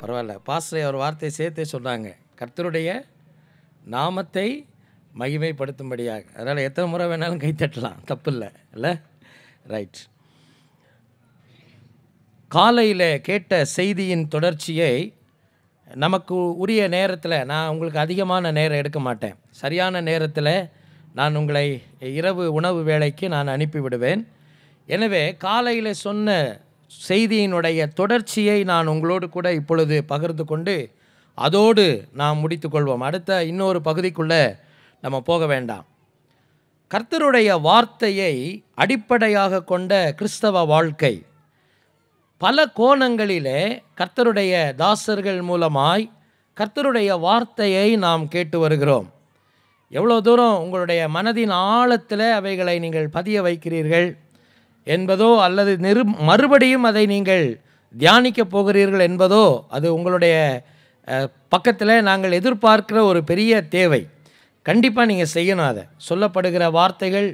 பரவாயில்ல பாஸ்டரை ஒரு வார்த்தையை சேர்த்தே சொல்கிறாங்க கர்த்தருடைய நாமத்தை மகிமைப்படுத்தும்படியாக அதனால் எத்தனை முறை வேணாலும் கைத்தட்டலாம் தப்பு இல்லை இல்லை ரைட் காலையில் கேட்ட செய்தியின் தொடர்ச்சியை நமக்கு உரிய நேரத்தில் நான் உங்களுக்கு அதிகமான நேரம் எடுக்க மாட்டேன் சரியான நேரத்தில் நான் உங்களை இரவு உணவு வேலைக்கு நான் அனுப்பிவிடுவேன் எனவே காலையில் சொன்ன செய்தியினுடைய தொடர்ச்சியை நான் உங்களோடு கூட இப்பொழுது பகிர்ந்து கொண்டு அதோடு நாம் முடித்துக்கொள்வோம் அடுத்த இன்னொரு பகுதிக்குள்ளே நம்ம போக வேண்டாம் கர்த்தருடைய வார்த்தையை அடிப்படையாக கொண்ட கிறிஸ்தவ வாழ்க்கை பல கோணங்களிலே கர்த்தருடைய தாசர்கள் மூலமாய் கர்த்தருடைய வார்த்தையை நாம் கேட்டு வருகிறோம் எவ்வளோ தூரம் உங்களுடைய மனதின் ஆழத்தில் அவைகளை நீங்கள் பதிய வைக்கிறீர்கள் என்பதோ அல்லது நிரு மறுபடியும் அதை நீங்கள் தியானிக்க போகிறீர்கள் என்பதோ அது உங்களுடைய பக்கத்தில் நாங்கள் எதிர்பார்க்கிற ஒரு பெரிய தேவை கண்டிப்பாக நீங்கள் செய்யணும் அதை சொல்லப்படுகிற வார்த்தைகள்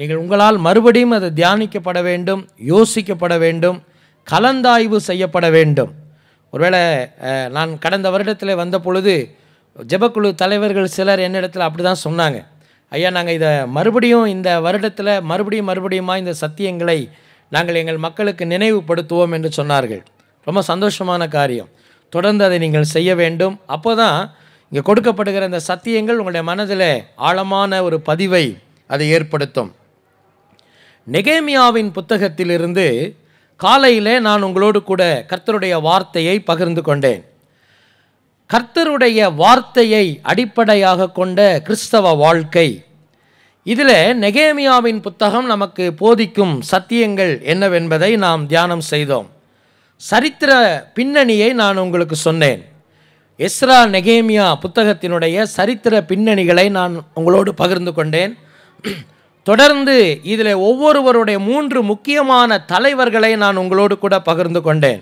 நீங்கள் உங்களால் மறுபடியும் அது தியானிக்கப்பட வேண்டும் யோசிக்கப்பட வேண்டும் கலந்தாய்வு செய்யப்பட வேண்டும் ஒருவேளை நான் கடந்த வருடத்தில் வந்த பொழுது ஜபக்குழு தலைவர்கள் சிலர் என்னிடத்தில் அப்படி தான் சொன்னாங்க ஐயா நாங்கள் இதை மறுபடியும் இந்த வருடத்தில் மறுபடியும் மறுபடியுமா இந்த சத்தியங்களை நாங்கள் எங்கள் மக்களுக்கு நினைவுபடுத்துவோம் என்று சொன்னார்கள் ரொம்ப சந்தோஷமான காரியம் தொடர்ந்து அதை நீங்கள் செய்ய வேண்டும் அப்போ தான் இங்கே கொடுக்கப்படுகிற இந்த சத்தியங்கள் உங்களுடைய மனதில் ஆழமான ஒரு பதிவை அதை ஏற்படுத்தும் நெகேமியாவின் புத்தகத்திலிருந்து காலையிலே நான் உங்களோடு கூட கர்த்தருடைய வார்த்தையை பகிர்ந்து கொண்டேன் கர்த்தருடைய வார்த்தையை அடிப்படையாக கொண்ட கிறிஸ்தவ வாழ்க்கை இதில் நெகேமியாவின் புத்தகம் நமக்கு போதிக்கும் சத்தியங்கள் என்னவென்பதை நாம் தியானம் செய்தோம் சரித்திர பின்னணியை நான் உங்களுக்கு சொன்னேன் எஸ்ரா நெகேமியா புத்தகத்தினுடைய சரித்திர பின்னணிகளை நான் உங்களோடு பகிர்ந்து கொண்டேன் தொடர்ந்து இதில் ஒவ்வொருவருடைய மூன்று முக்கியமான தலைவர்களை நான் உங்களோடு கூட பகிர்ந்து கொண்டேன்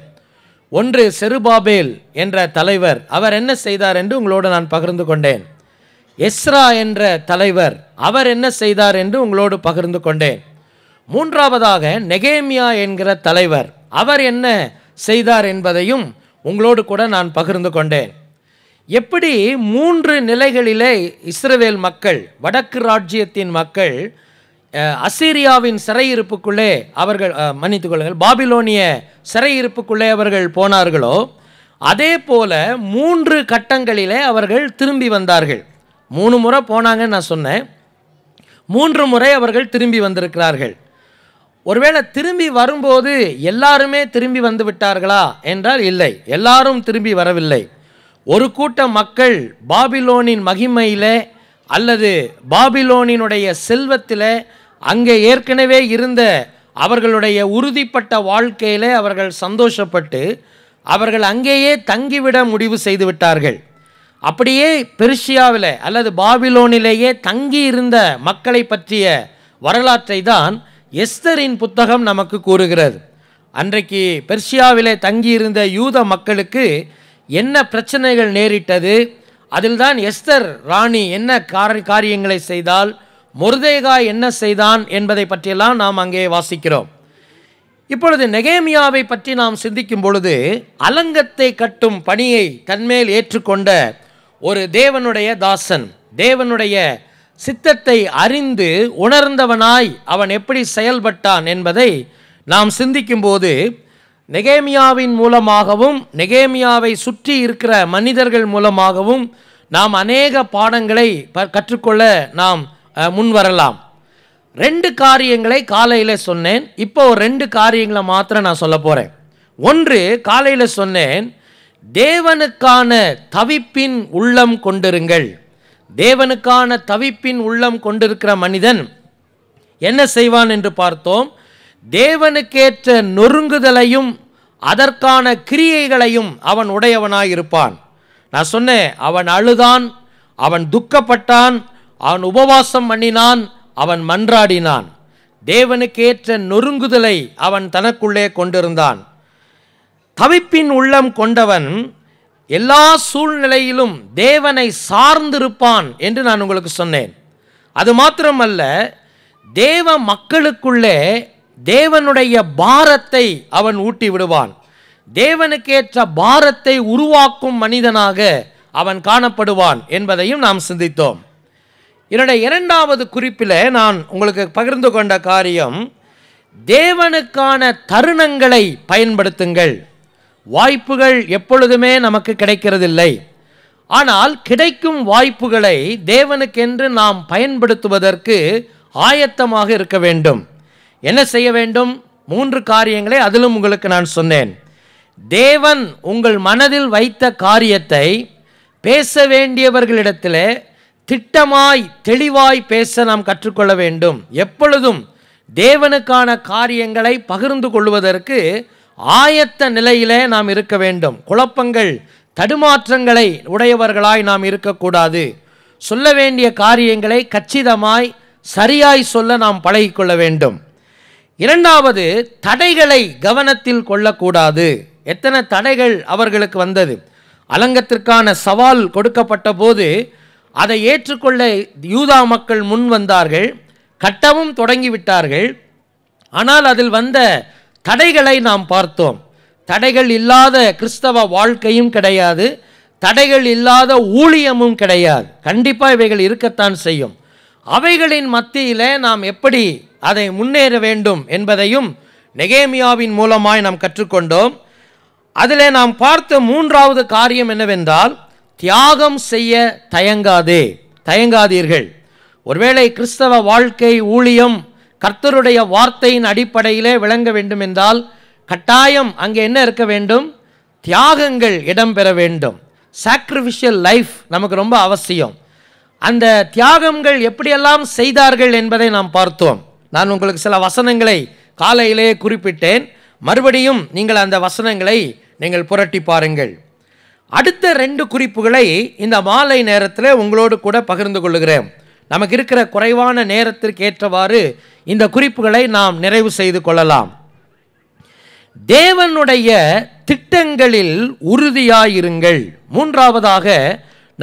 ஒன்று செருபாபேல் என்ற தலைவர் அவர் என்ன செய்தார் என்று உங்களோடு நான் பகிர்ந்து கொண்டேன் எஸ்ரா என்ற தலைவர் அவர் என்ன செய்தார் என்று உங்களோடு பகிர்ந்து கொண்டேன் மூன்றாவதாக நெகேமியா என்கிற தலைவர் அவர் என்ன செய்தார் என்பதையும் உங்களோடு கூட நான் பகிர்ந்து கொண்டேன் எப்படி மூன்று நிலைகளிலே இஸ்ரவேல் மக்கள் வடக்கு ராஜ்யத்தின் மக்கள் அசீரியாவின் சிறையிருப்புக்குள்ளே அவர்கள் மன்னித்துக் கொள்ளுங்கள் பாபிலோனிய சிறையிருப்புக்குள்ளே அவர்கள் போனார்களோ அதே போல மூன்று கட்டங்களிலே அவர்கள் திரும்பி வந்தார்கள் மூணு முறை போனாங்கன்னு நான் சொன்னேன் மூன்று முறை அவர்கள் திரும்பி வந்திருக்கிறார்கள் ஒருவேளை திரும்பி வரும்போது எல்லாருமே திரும்பி வந்து விட்டார்களா என்றால் இல்லை எல்லாரும் திரும்பி வரவில்லை ஒரு கூட்ட மக்கள் பாபிலோனின் மகிமையில் அல்லது பாபிலோனினுடைய செல்வத்தில் அங்கே ஏற்கனவே இருந்த அவர்களுடைய உறுதிப்பட்ட வாழ்க்கையில் அவர்கள் சந்தோஷப்பட்டு அவர்கள் அங்கேயே தங்கிவிட முடிவு செய்து விட்டார்கள் அப்படியே பெர்ஷியாவில் அல்லது பாபிலோனிலேயே தங்கி இருந்த மக்களை பற்றிய வரலாற்றை தான் எஸ்தரின் புத்தகம் நமக்கு கூறுகிறது அன்றைக்கு பெர்ஷியாவிலே தங்கியிருந்த யூத மக்களுக்கு என்ன பிரச்சனைகள் நேரிட்டது அதில்தான் எஸ்தர் ராணி என்ன கார காரியங்களை செய்தால் முருதேகா என்ன செய்தான் என்பதை பற்றியெல்லாம் நாம் அங்கே வாசிக்கிறோம் இப்பொழுது நெகேமியாவை பற்றி நாம் சிந்திக்கும் பொழுது அலங்கத்தை கட்டும் பணியை தன்மேல் ஏற்றுக்கொண்ட ஒரு தேவனுடைய தாசன் தேவனுடைய சித்தத்தை அறிந்து உணர்ந்தவனாய் அவன் எப்படி செயல்பட்டான் என்பதை நாம் சிந்திக்கும்போது நெகேமியாவின் மூலமாகவும் நெகேமியாவை சுற்றி இருக்கிற மனிதர்கள் மூலமாகவும் நாம் அநேக பாடங்களை கற்றுக்கொள்ள நாம் முன் வரலாம் ரெண்டு காரியங்களை காலையில் சொன்னேன் இப்போ ரெண்டு காரியங்களை மாத்திரம் நான் சொல்ல போகிறேன் ஒன்று காலையில் சொன்னேன் தேவனுக்கான தவிப்பின் உள்ளம் கொண்டிருங்கள் தேவனுக்கான தவிப்பின் உள்ளம் கொண்டிருக்கிற மனிதன் என்ன செய்வான் என்று பார்த்தோம் தேவனுக்கேற்ற நொறுங்குதலையும் அதற்கான கிரியைகளையும் அவன் உடையவனாயிருப்பான் நான் சொன்னேன் அவன் அழுதான் அவன் துக்கப்பட்டான் அவன் உபவாசம் பண்ணினான் அவன் மன்றாடினான் தேவனுக்கேற்ற நொறுங்குதலை அவன் தனக்குள்ளே கொண்டிருந்தான் தவிப்பின் உள்ளம் கொண்டவன் எல்லா சூழ்நிலையிலும் தேவனை சார்ந்திருப்பான் என்று நான் உங்களுக்கு சொன்னேன் அது மாத்திரமல்ல தேவ மக்களுக்குள்ளே தேவனுடைய பாரத்தை அவன் ஊட்டி விடுவான் தேவனுக்கேற்ற பாரத்தை உருவாக்கும் மனிதனாக அவன் காணப்படுவான் என்பதையும் நாம் சிந்தித்தோம் என்னுடைய இரண்டாவது குறிப்பில் நான் உங்களுக்கு பகிர்ந்து கொண்ட காரியம் தேவனுக்கான தருணங்களை பயன்படுத்துங்கள் வாய்ப்புகள் எப்பொழுதுமே நமக்கு கிடைக்கிறதில்லை ஆனால் கிடைக்கும் வாய்ப்புகளை தேவனுக்கென்று நாம் பயன்படுத்துவதற்கு ஆயத்தமாக இருக்க வேண்டும் என்ன செய்ய வேண்டும் மூன்று காரியங்களை அதிலும் உங்களுக்கு நான் சொன்னேன் தேவன் உங்கள் மனதில் வைத்த காரியத்தை பேச வேண்டியவர்களிடத்தில் திட்டமாய் தெளிவாய் பேச நாம் கற்றுக்கொள்ள வேண்டும் எப்பொழுதும் தேவனுக்கான காரியங்களை பகிர்ந்து கொள்வதற்கு ஆயத்த நிலையிலே நாம் இருக்க வேண்டும் குழப்பங்கள் தடுமாற்றங்களை உடையவர்களாய் நாம் இருக்கக்கூடாது சொல்ல வேண்டிய காரியங்களை கச்சிதமாய் சரியாய் சொல்ல நாம் பழகிக்கொள்ள வேண்டும் இரண்டாவது தடைகளை கவனத்தில் கொள்ளக்கூடாது எத்தனை தடைகள் அவர்களுக்கு வந்தது அலங்கத்திற்கான சவால் கொடுக்கப்பட்ட போது அதை ஏற்றுக்கொள்ள யூதா மக்கள் முன் வந்தார்கள் கட்டவும் தொடங்கிவிட்டார்கள் ஆனால் அதில் வந்த தடைகளை நாம் பார்த்தோம் தடைகள் இல்லாத கிறிஸ்தவ வாழ்க்கையும் கிடையாது தடைகள் இல்லாத ஊழியமும் கிடையாது கண்டிப்பாக இவைகள் இருக்கத்தான் செய்யும் அவைகளின் மத்தியில் நாம் எப்படி அதை முன்னேற வேண்டும் என்பதையும் நெகேமியாவின் மூலமாய் நாம் கற்றுக்கொண்டோம் அதில் நாம் பார்த்த மூன்றாவது காரியம் என்னவென்றால் தியாகம் செய்ய தயங்காதே தயங்காதீர்கள் ஒருவேளை கிறிஸ்தவ வாழ்க்கை ஊழியம் கர்த்தருடைய வார்த்தையின் அடிப்படையிலே விளங்க வேண்டும் என்றால் கட்டாயம் அங்கே என்ன இருக்க வேண்டும் தியாகங்கள் இடம்பெற வேண்டும் சாக்ரிஃபிஷியல் லைஃப் நமக்கு ரொம்ப அவசியம் அந்த தியாகங்கள் எப்படியெல்லாம் செய்தார்கள் என்பதை நாம் பார்த்தோம் நான் உங்களுக்கு சில வசனங்களை காலையிலேயே குறிப்பிட்டேன் மறுபடியும் நீங்கள் அந்த வசனங்களை நீங்கள் புரட்டி பாருங்கள் அடுத்த ரெண்டு குறிப்புகளை இந்த மாலை நேரத்தில் உங்களோடு கூட பகிர்ந்து கொள்கிறேன் நமக்கு இருக்கிற குறைவான நேரத்திற்கு ஏற்றவாறு இந்த குறிப்புகளை நாம் நிறைவு செய்து கொள்ளலாம் தேவனுடைய திட்டங்களில் உறுதியாயிருங்கள் மூன்றாவதாக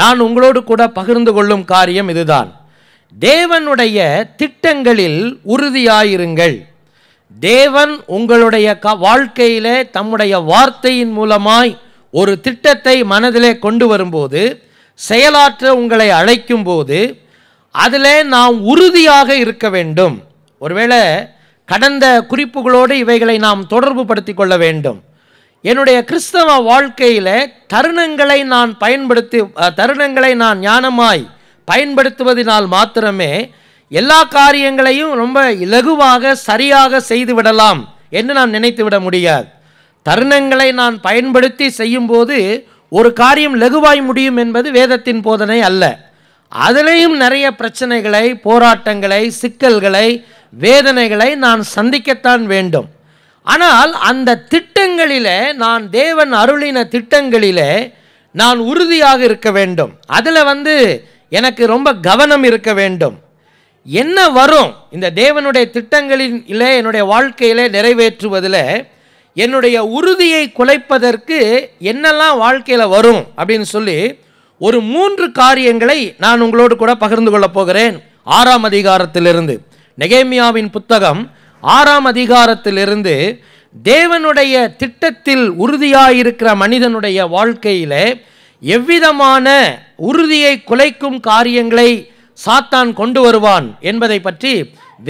நான் உங்களோடு கூட பகிர்ந்து கொள்ளும் காரியம் இதுதான் தேவனுடைய திட்டங்களில் உறுதியாயிருங்கள் தேவன் உங்களுடைய க வாழ்க்கையிலே தம்முடைய வார்த்தையின் மூலமாய் ஒரு திட்டத்தை மனதிலே கொண்டு வரும்போது செயலாற்ற உங்களை அழைக்கும் போது அதில் நாம் உறுதியாக இருக்க வேண்டும் ஒருவேளை கடந்த குறிப்புகளோடு இவைகளை நாம் தொடர்பு படுத்தி கொள்ள வேண்டும் என்னுடைய கிறிஸ்தவ வாழ்க்கையில் தருணங்களை நான் பயன்படுத்தி தருணங்களை நான் ஞானமாய் பயன்படுத்துவதனால் மாத்திரமே எல்லா காரியங்களையும் ரொம்ப இலகுவாக சரியாக செய்து விடலாம் என்று நாம் நினைத்து விட முடியாது தருணங்களை நான் பயன்படுத்தி செய்யும்போது ஒரு காரியம் லகுவாய் முடியும் என்பது வேதத்தின் போதனை அல்ல அதிலையும் நிறைய பிரச்சனைகளை போராட்டங்களை சிக்கல்களை வேதனைகளை நான் சந்திக்கத்தான் வேண்டும் ஆனால் அந்த திட்டங்களில் நான் தேவன் அருளின திட்டங்களில் நான் உறுதியாக இருக்க வேண்டும் அதில் வந்து எனக்கு ரொம்ப கவனம் இருக்க வேண்டும் என்ன வரும் இந்த தேவனுடைய திட்டங்களிலே என்னுடைய வாழ்க்கையிலே நிறைவேற்றுவதில் என்னுடைய உறுதியை குலைப்பதற்கு என்னெல்லாம் வாழ்க்கையில் வரும் அப்படின்னு சொல்லி ஒரு மூன்று காரியங்களை நான் உங்களோடு கூட பகிர்ந்து கொள்ளப் போகிறேன் ஆறாம் அதிகாரத்திலிருந்து நெகேமியாவின் புத்தகம் ஆறாம் அதிகாரத்திலிருந்து தேவனுடைய திட்டத்தில் உறுதியாயிருக்கிற மனிதனுடைய வாழ்க்கையில் எவ்விதமான உறுதியை குலைக்கும் காரியங்களை சாத்தான் கொண்டு வருவான் என்பதை பற்றி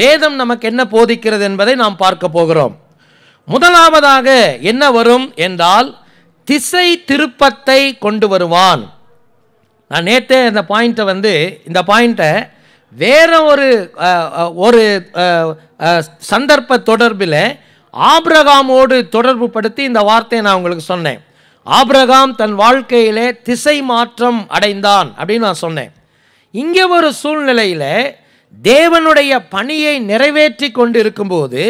வேதம் நமக்கு என்ன போதிக்கிறது என்பதை நாம் பார்க்க போகிறோம் முதலாவதாக என்ன வரும் என்றால் திசை திருப்பத்தை கொண்டு வருவான் நான் நேற்றே இந்த பாயிண்ட்டை வந்து இந்த பாயிண்ட்டை வேறு ஒரு ஒரு சந்தர்ப்ப தொடர்பில் ஆப்ரகாமோடு தொடர்பு படுத்தி இந்த வார்த்தையை நான் உங்களுக்கு சொன்னேன் ஆப்ரகாம் தன் வாழ்க்கையிலே திசை மாற்றம் அடைந்தான் அப்படின்னு நான் சொன்னேன் இங்கே ஒரு சூழ்நிலையில் தேவனுடைய பணியை நிறைவேற்றி கொண்டு இருக்கும்போது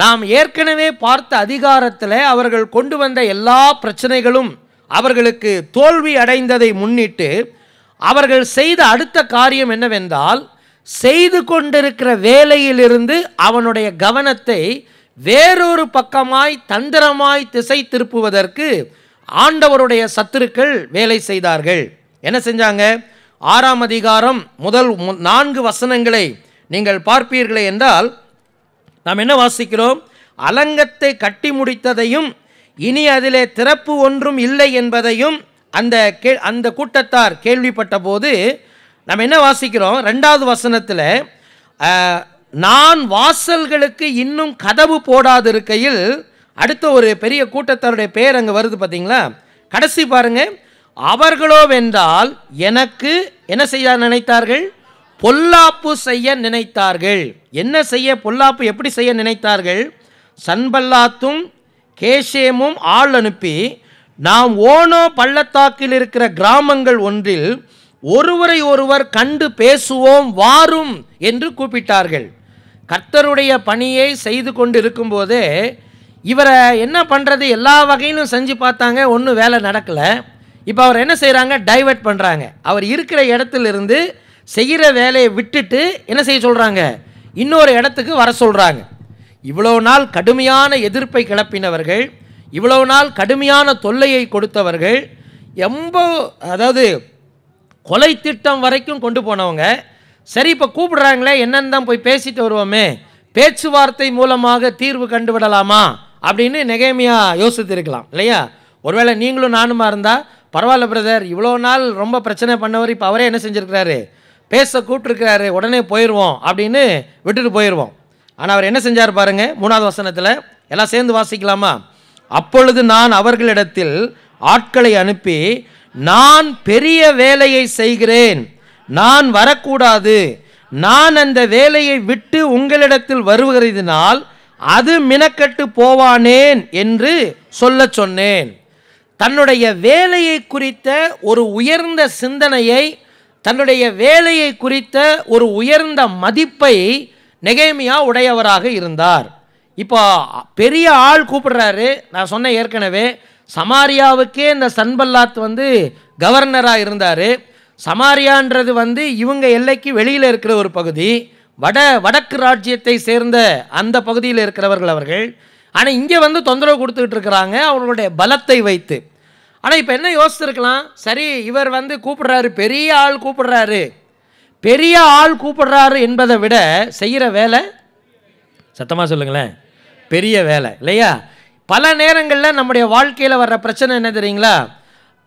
நாம் ஏற்கனவே பார்த்த அதிகாரத்தில் அவர்கள் கொண்டு வந்த எல்லா பிரச்சனைகளும் அவர்களுக்கு தோல்வி அடைந்ததை முன்னிட்டு அவர்கள் செய்த அடுத்த காரியம் என்னவென்றால் செய்து கொண்டிருக்கிற வேலையிலிருந்து அவனுடைய கவனத்தை வேறொரு பக்கமாய் தந்திரமாய் திசை திருப்புவதற்கு ஆண்டவருடைய சத்துருக்கள் வேலை செய்தார்கள் என்ன செஞ்சாங்க ஆறாம் அதிகாரம் முதல் நான்கு வசனங்களை நீங்கள் பார்ப்பீர்களே என்றால் நாம் என்ன வாசிக்கிறோம் அலங்கத்தை கட்டி முடித்ததையும் இனி அதிலே திறப்பு ஒன்றும் இல்லை என்பதையும் அந்த கே அந்த கூட்டத்தார் கேள்விப்பட்ட போது நம்ம என்ன வாசிக்கிறோம் ரெண்டாவது வசனத்தில் நான் வாசல்களுக்கு இன்னும் கதவு போடாது இருக்கையில் அடுத்த ஒரு பெரிய கூட்டத்தாருடைய பேர் அங்கே வருது பார்த்தீங்களா கடைசி பாருங்கள் அவர்களோ வென்றால் எனக்கு என்ன செய்ய நினைத்தார்கள் பொல்லாப்பு செய்ய நினைத்தார்கள் என்ன செய்ய பொல்லாப்பு எப்படி செய்ய நினைத்தார்கள் சன்பல்லாத்தும் கேஷேமும் ஆள் அனுப்பி நாம் ஓனோ பள்ளத்தாக்கில் இருக்கிற கிராமங்கள் ஒன்றில் ஒருவரை ஒருவர் கண்டு பேசுவோம் வாரும் என்று கூப்பிட்டார்கள் கர்த்தருடைய பணியை செய்து கொண்டு இருக்கும்போது இவரை என்ன பண்ணுறது எல்லா வகையிலும் செஞ்சு பார்த்தாங்க ஒன்றும் வேலை நடக்கலை இப்போ அவர் என்ன செய்கிறாங்க டைவெர்ட் பண்ணுறாங்க அவர் இருக்கிற இடத்துலேருந்து செய்கிற வேலையை விட்டுட்டு என்ன செய்ய சொல்கிறாங்க இன்னொரு இடத்துக்கு வர சொல்கிறாங்க இவ்வளோ நாள் கடுமையான எதிர்ப்பை கிளப்பினவர்கள் இவ்வளோ நாள் கடுமையான தொல்லையை கொடுத்தவர்கள் ரொம்ப அதாவது கொலை திட்டம் வரைக்கும் கொண்டு போனவங்க சரி இப்போ கூப்பிடுறாங்களே என்னென்னு தான் போய் பேசிட்டு வருவோமே பேச்சுவார்த்தை மூலமாக தீர்வு கண்டு விடலாமா அப்படின்னு நெகைமையாக யோசித்திருக்கலாம் இல்லையா ஒருவேளை நீங்களும் நானுமா இருந்தால் பரவாயில்ல பிரதர் இவ்வளோ நாள் ரொம்ப பிரச்சனை பண்ணவர் இப்போ அவரே என்ன செஞ்சுருக்கிறாரு பேச கூப்பிட்டுருக்கிறாரு உடனே போயிடுவோம் அப்படின்னு விட்டுட்டு போயிடுவோம் ஆனால் அவர் என்ன செஞ்சார் பாருங்க மூணாவது வசனத்தில் எல்லாம் சேர்ந்து வாசிக்கலாமா அப்பொழுது நான் அவர்களிடத்தில் ஆட்களை அனுப்பி நான் பெரிய வேலையை செய்கிறேன் நான் வரக்கூடாது நான் அந்த வேலையை விட்டு உங்களிடத்தில் வருகிறதினால் அது மினக்கட்டு போவானேன் என்று சொல்ல சொன்னேன் தன்னுடைய வேலையை குறித்த ஒரு உயர்ந்த சிந்தனையை தன்னுடைய வேலையை குறித்த ஒரு உயர்ந்த மதிப்பை நெகைமையாக உடையவராக இருந்தார் இப்போ பெரிய ஆள் கூப்பிடுறாரு நான் சொன்ன ஏற்கனவே சமாரியாவுக்கே இந்த சன்பல்லாத் வந்து கவர்னராக இருந்தார் சமாரியான்றது வந்து இவங்க எல்லைக்கு வெளியில் இருக்கிற ஒரு பகுதி வட வடக்கு ராஜ்யத்தை சேர்ந்த அந்த பகுதியில் இருக்கிறவர்கள் அவர்கள் ஆனால் இங்கே வந்து தொந்தரவு கொடுத்துக்கிட்டு இருக்கிறாங்க அவர்களுடைய பலத்தை வைத்து ஆனால் இப்போ என்ன யோசிச்சுருக்கலாம் சரி இவர் வந்து கூப்பிடுறாரு பெரிய ஆள் கூப்பிடுறாரு பெரிய ஆள் கூப்பிடுறாரு என்பதை விட செய்கிற வேலை சத்தமாக சொல்லுங்களேன் பெரிய வேலை இல்லையா பல நேரங்களில் நம்முடைய வாழ்க்கையில் வர்ற பிரச்சனை என்ன தெரியுங்களா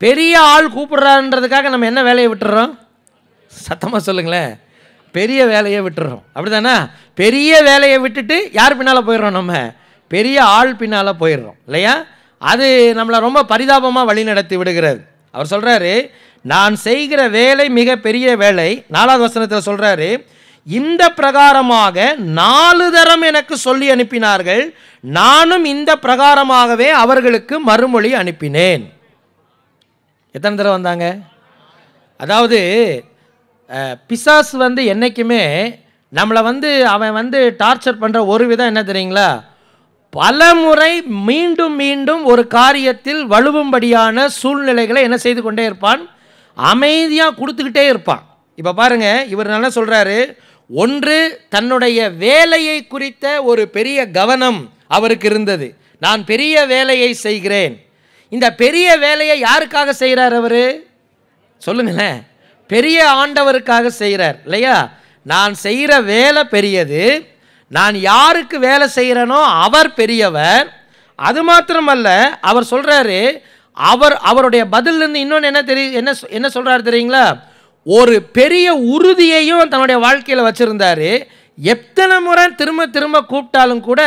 பெரிய ஆள் கூப்பிட்றான்றதுக்காக நம்ம என்ன வேலையை விட்டுறோம் சத்தமாக சொல்லுங்களேன் பெரிய வேலையை விட்டுறோம் அப்படி தானே பெரிய வேலையை விட்டுட்டு யார் பின்னால் போயிடுறோம் நம்ம பெரிய ஆள் பின்னால் போயிடுறோம் இல்லையா அது நம்மளை ரொம்ப பரிதாபமாக வழிநடத்தி விடுகிறது அவர் சொல்கிறாரு நான் செய்கிற வேலை மிக பெரிய வேலை நாலாவது வசனத்தில் சொல்கிறாரு இந்த பிரகாரமாக நாலு தரம் எனக்கு சொல்லி அனுப்பினார்கள் நானும் இந்த பிரகாரமாகவே அவர்களுக்கு மறுமொழி அனுப்பினேன் எத்தனை தடவை வந்தாங்க அதாவது பிசாஸ் வந்து என்றைக்குமே நம்மளை வந்து அவன் வந்து டார்ச்சர் பண்ணுற ஒரு விதம் என்ன தெரியுங்களா பலமுறை மீண்டும் மீண்டும் ஒரு காரியத்தில் வலுவும்படியான சூழ்நிலைகளை என்ன செய்து கொண்டே இருப்பான் அமைதியாக கொடுத்துக்கிட்டே இருப்பான் இப்போ பாருங்கள் இவர் என்ன சொல்கிறாரு ஒன்று தன்னுடைய வேலையை குறித்த ஒரு பெரிய கவனம் அவருக்கு இருந்தது நான் பெரிய வேலையை செய்கிறேன் இந்த பெரிய வேலையை யாருக்காக செய்கிறார் அவர் சொல்லுங்களேன் பெரிய ஆண்டவருக்காக செய்கிறார் இல்லையா நான் செய்கிற வேலை பெரியது நான் யாருக்கு வேலை செய்கிறேனோ அவர் பெரியவர் அது மாத்திரமல்ல அவர் சொல்கிறாரு அவர் அவருடைய பதிலிருந்து இன்னொன்று என்ன தெரியும் என்ன என்ன சொல்கிறாரு தெரியுங்களா ஒரு பெரிய உறுதியையும் தன்னுடைய வாழ்க்கையில் வச்சுருந்தார் எத்தனை முறை திரும்ப திரும்ப கூப்பிட்டாலும் கூட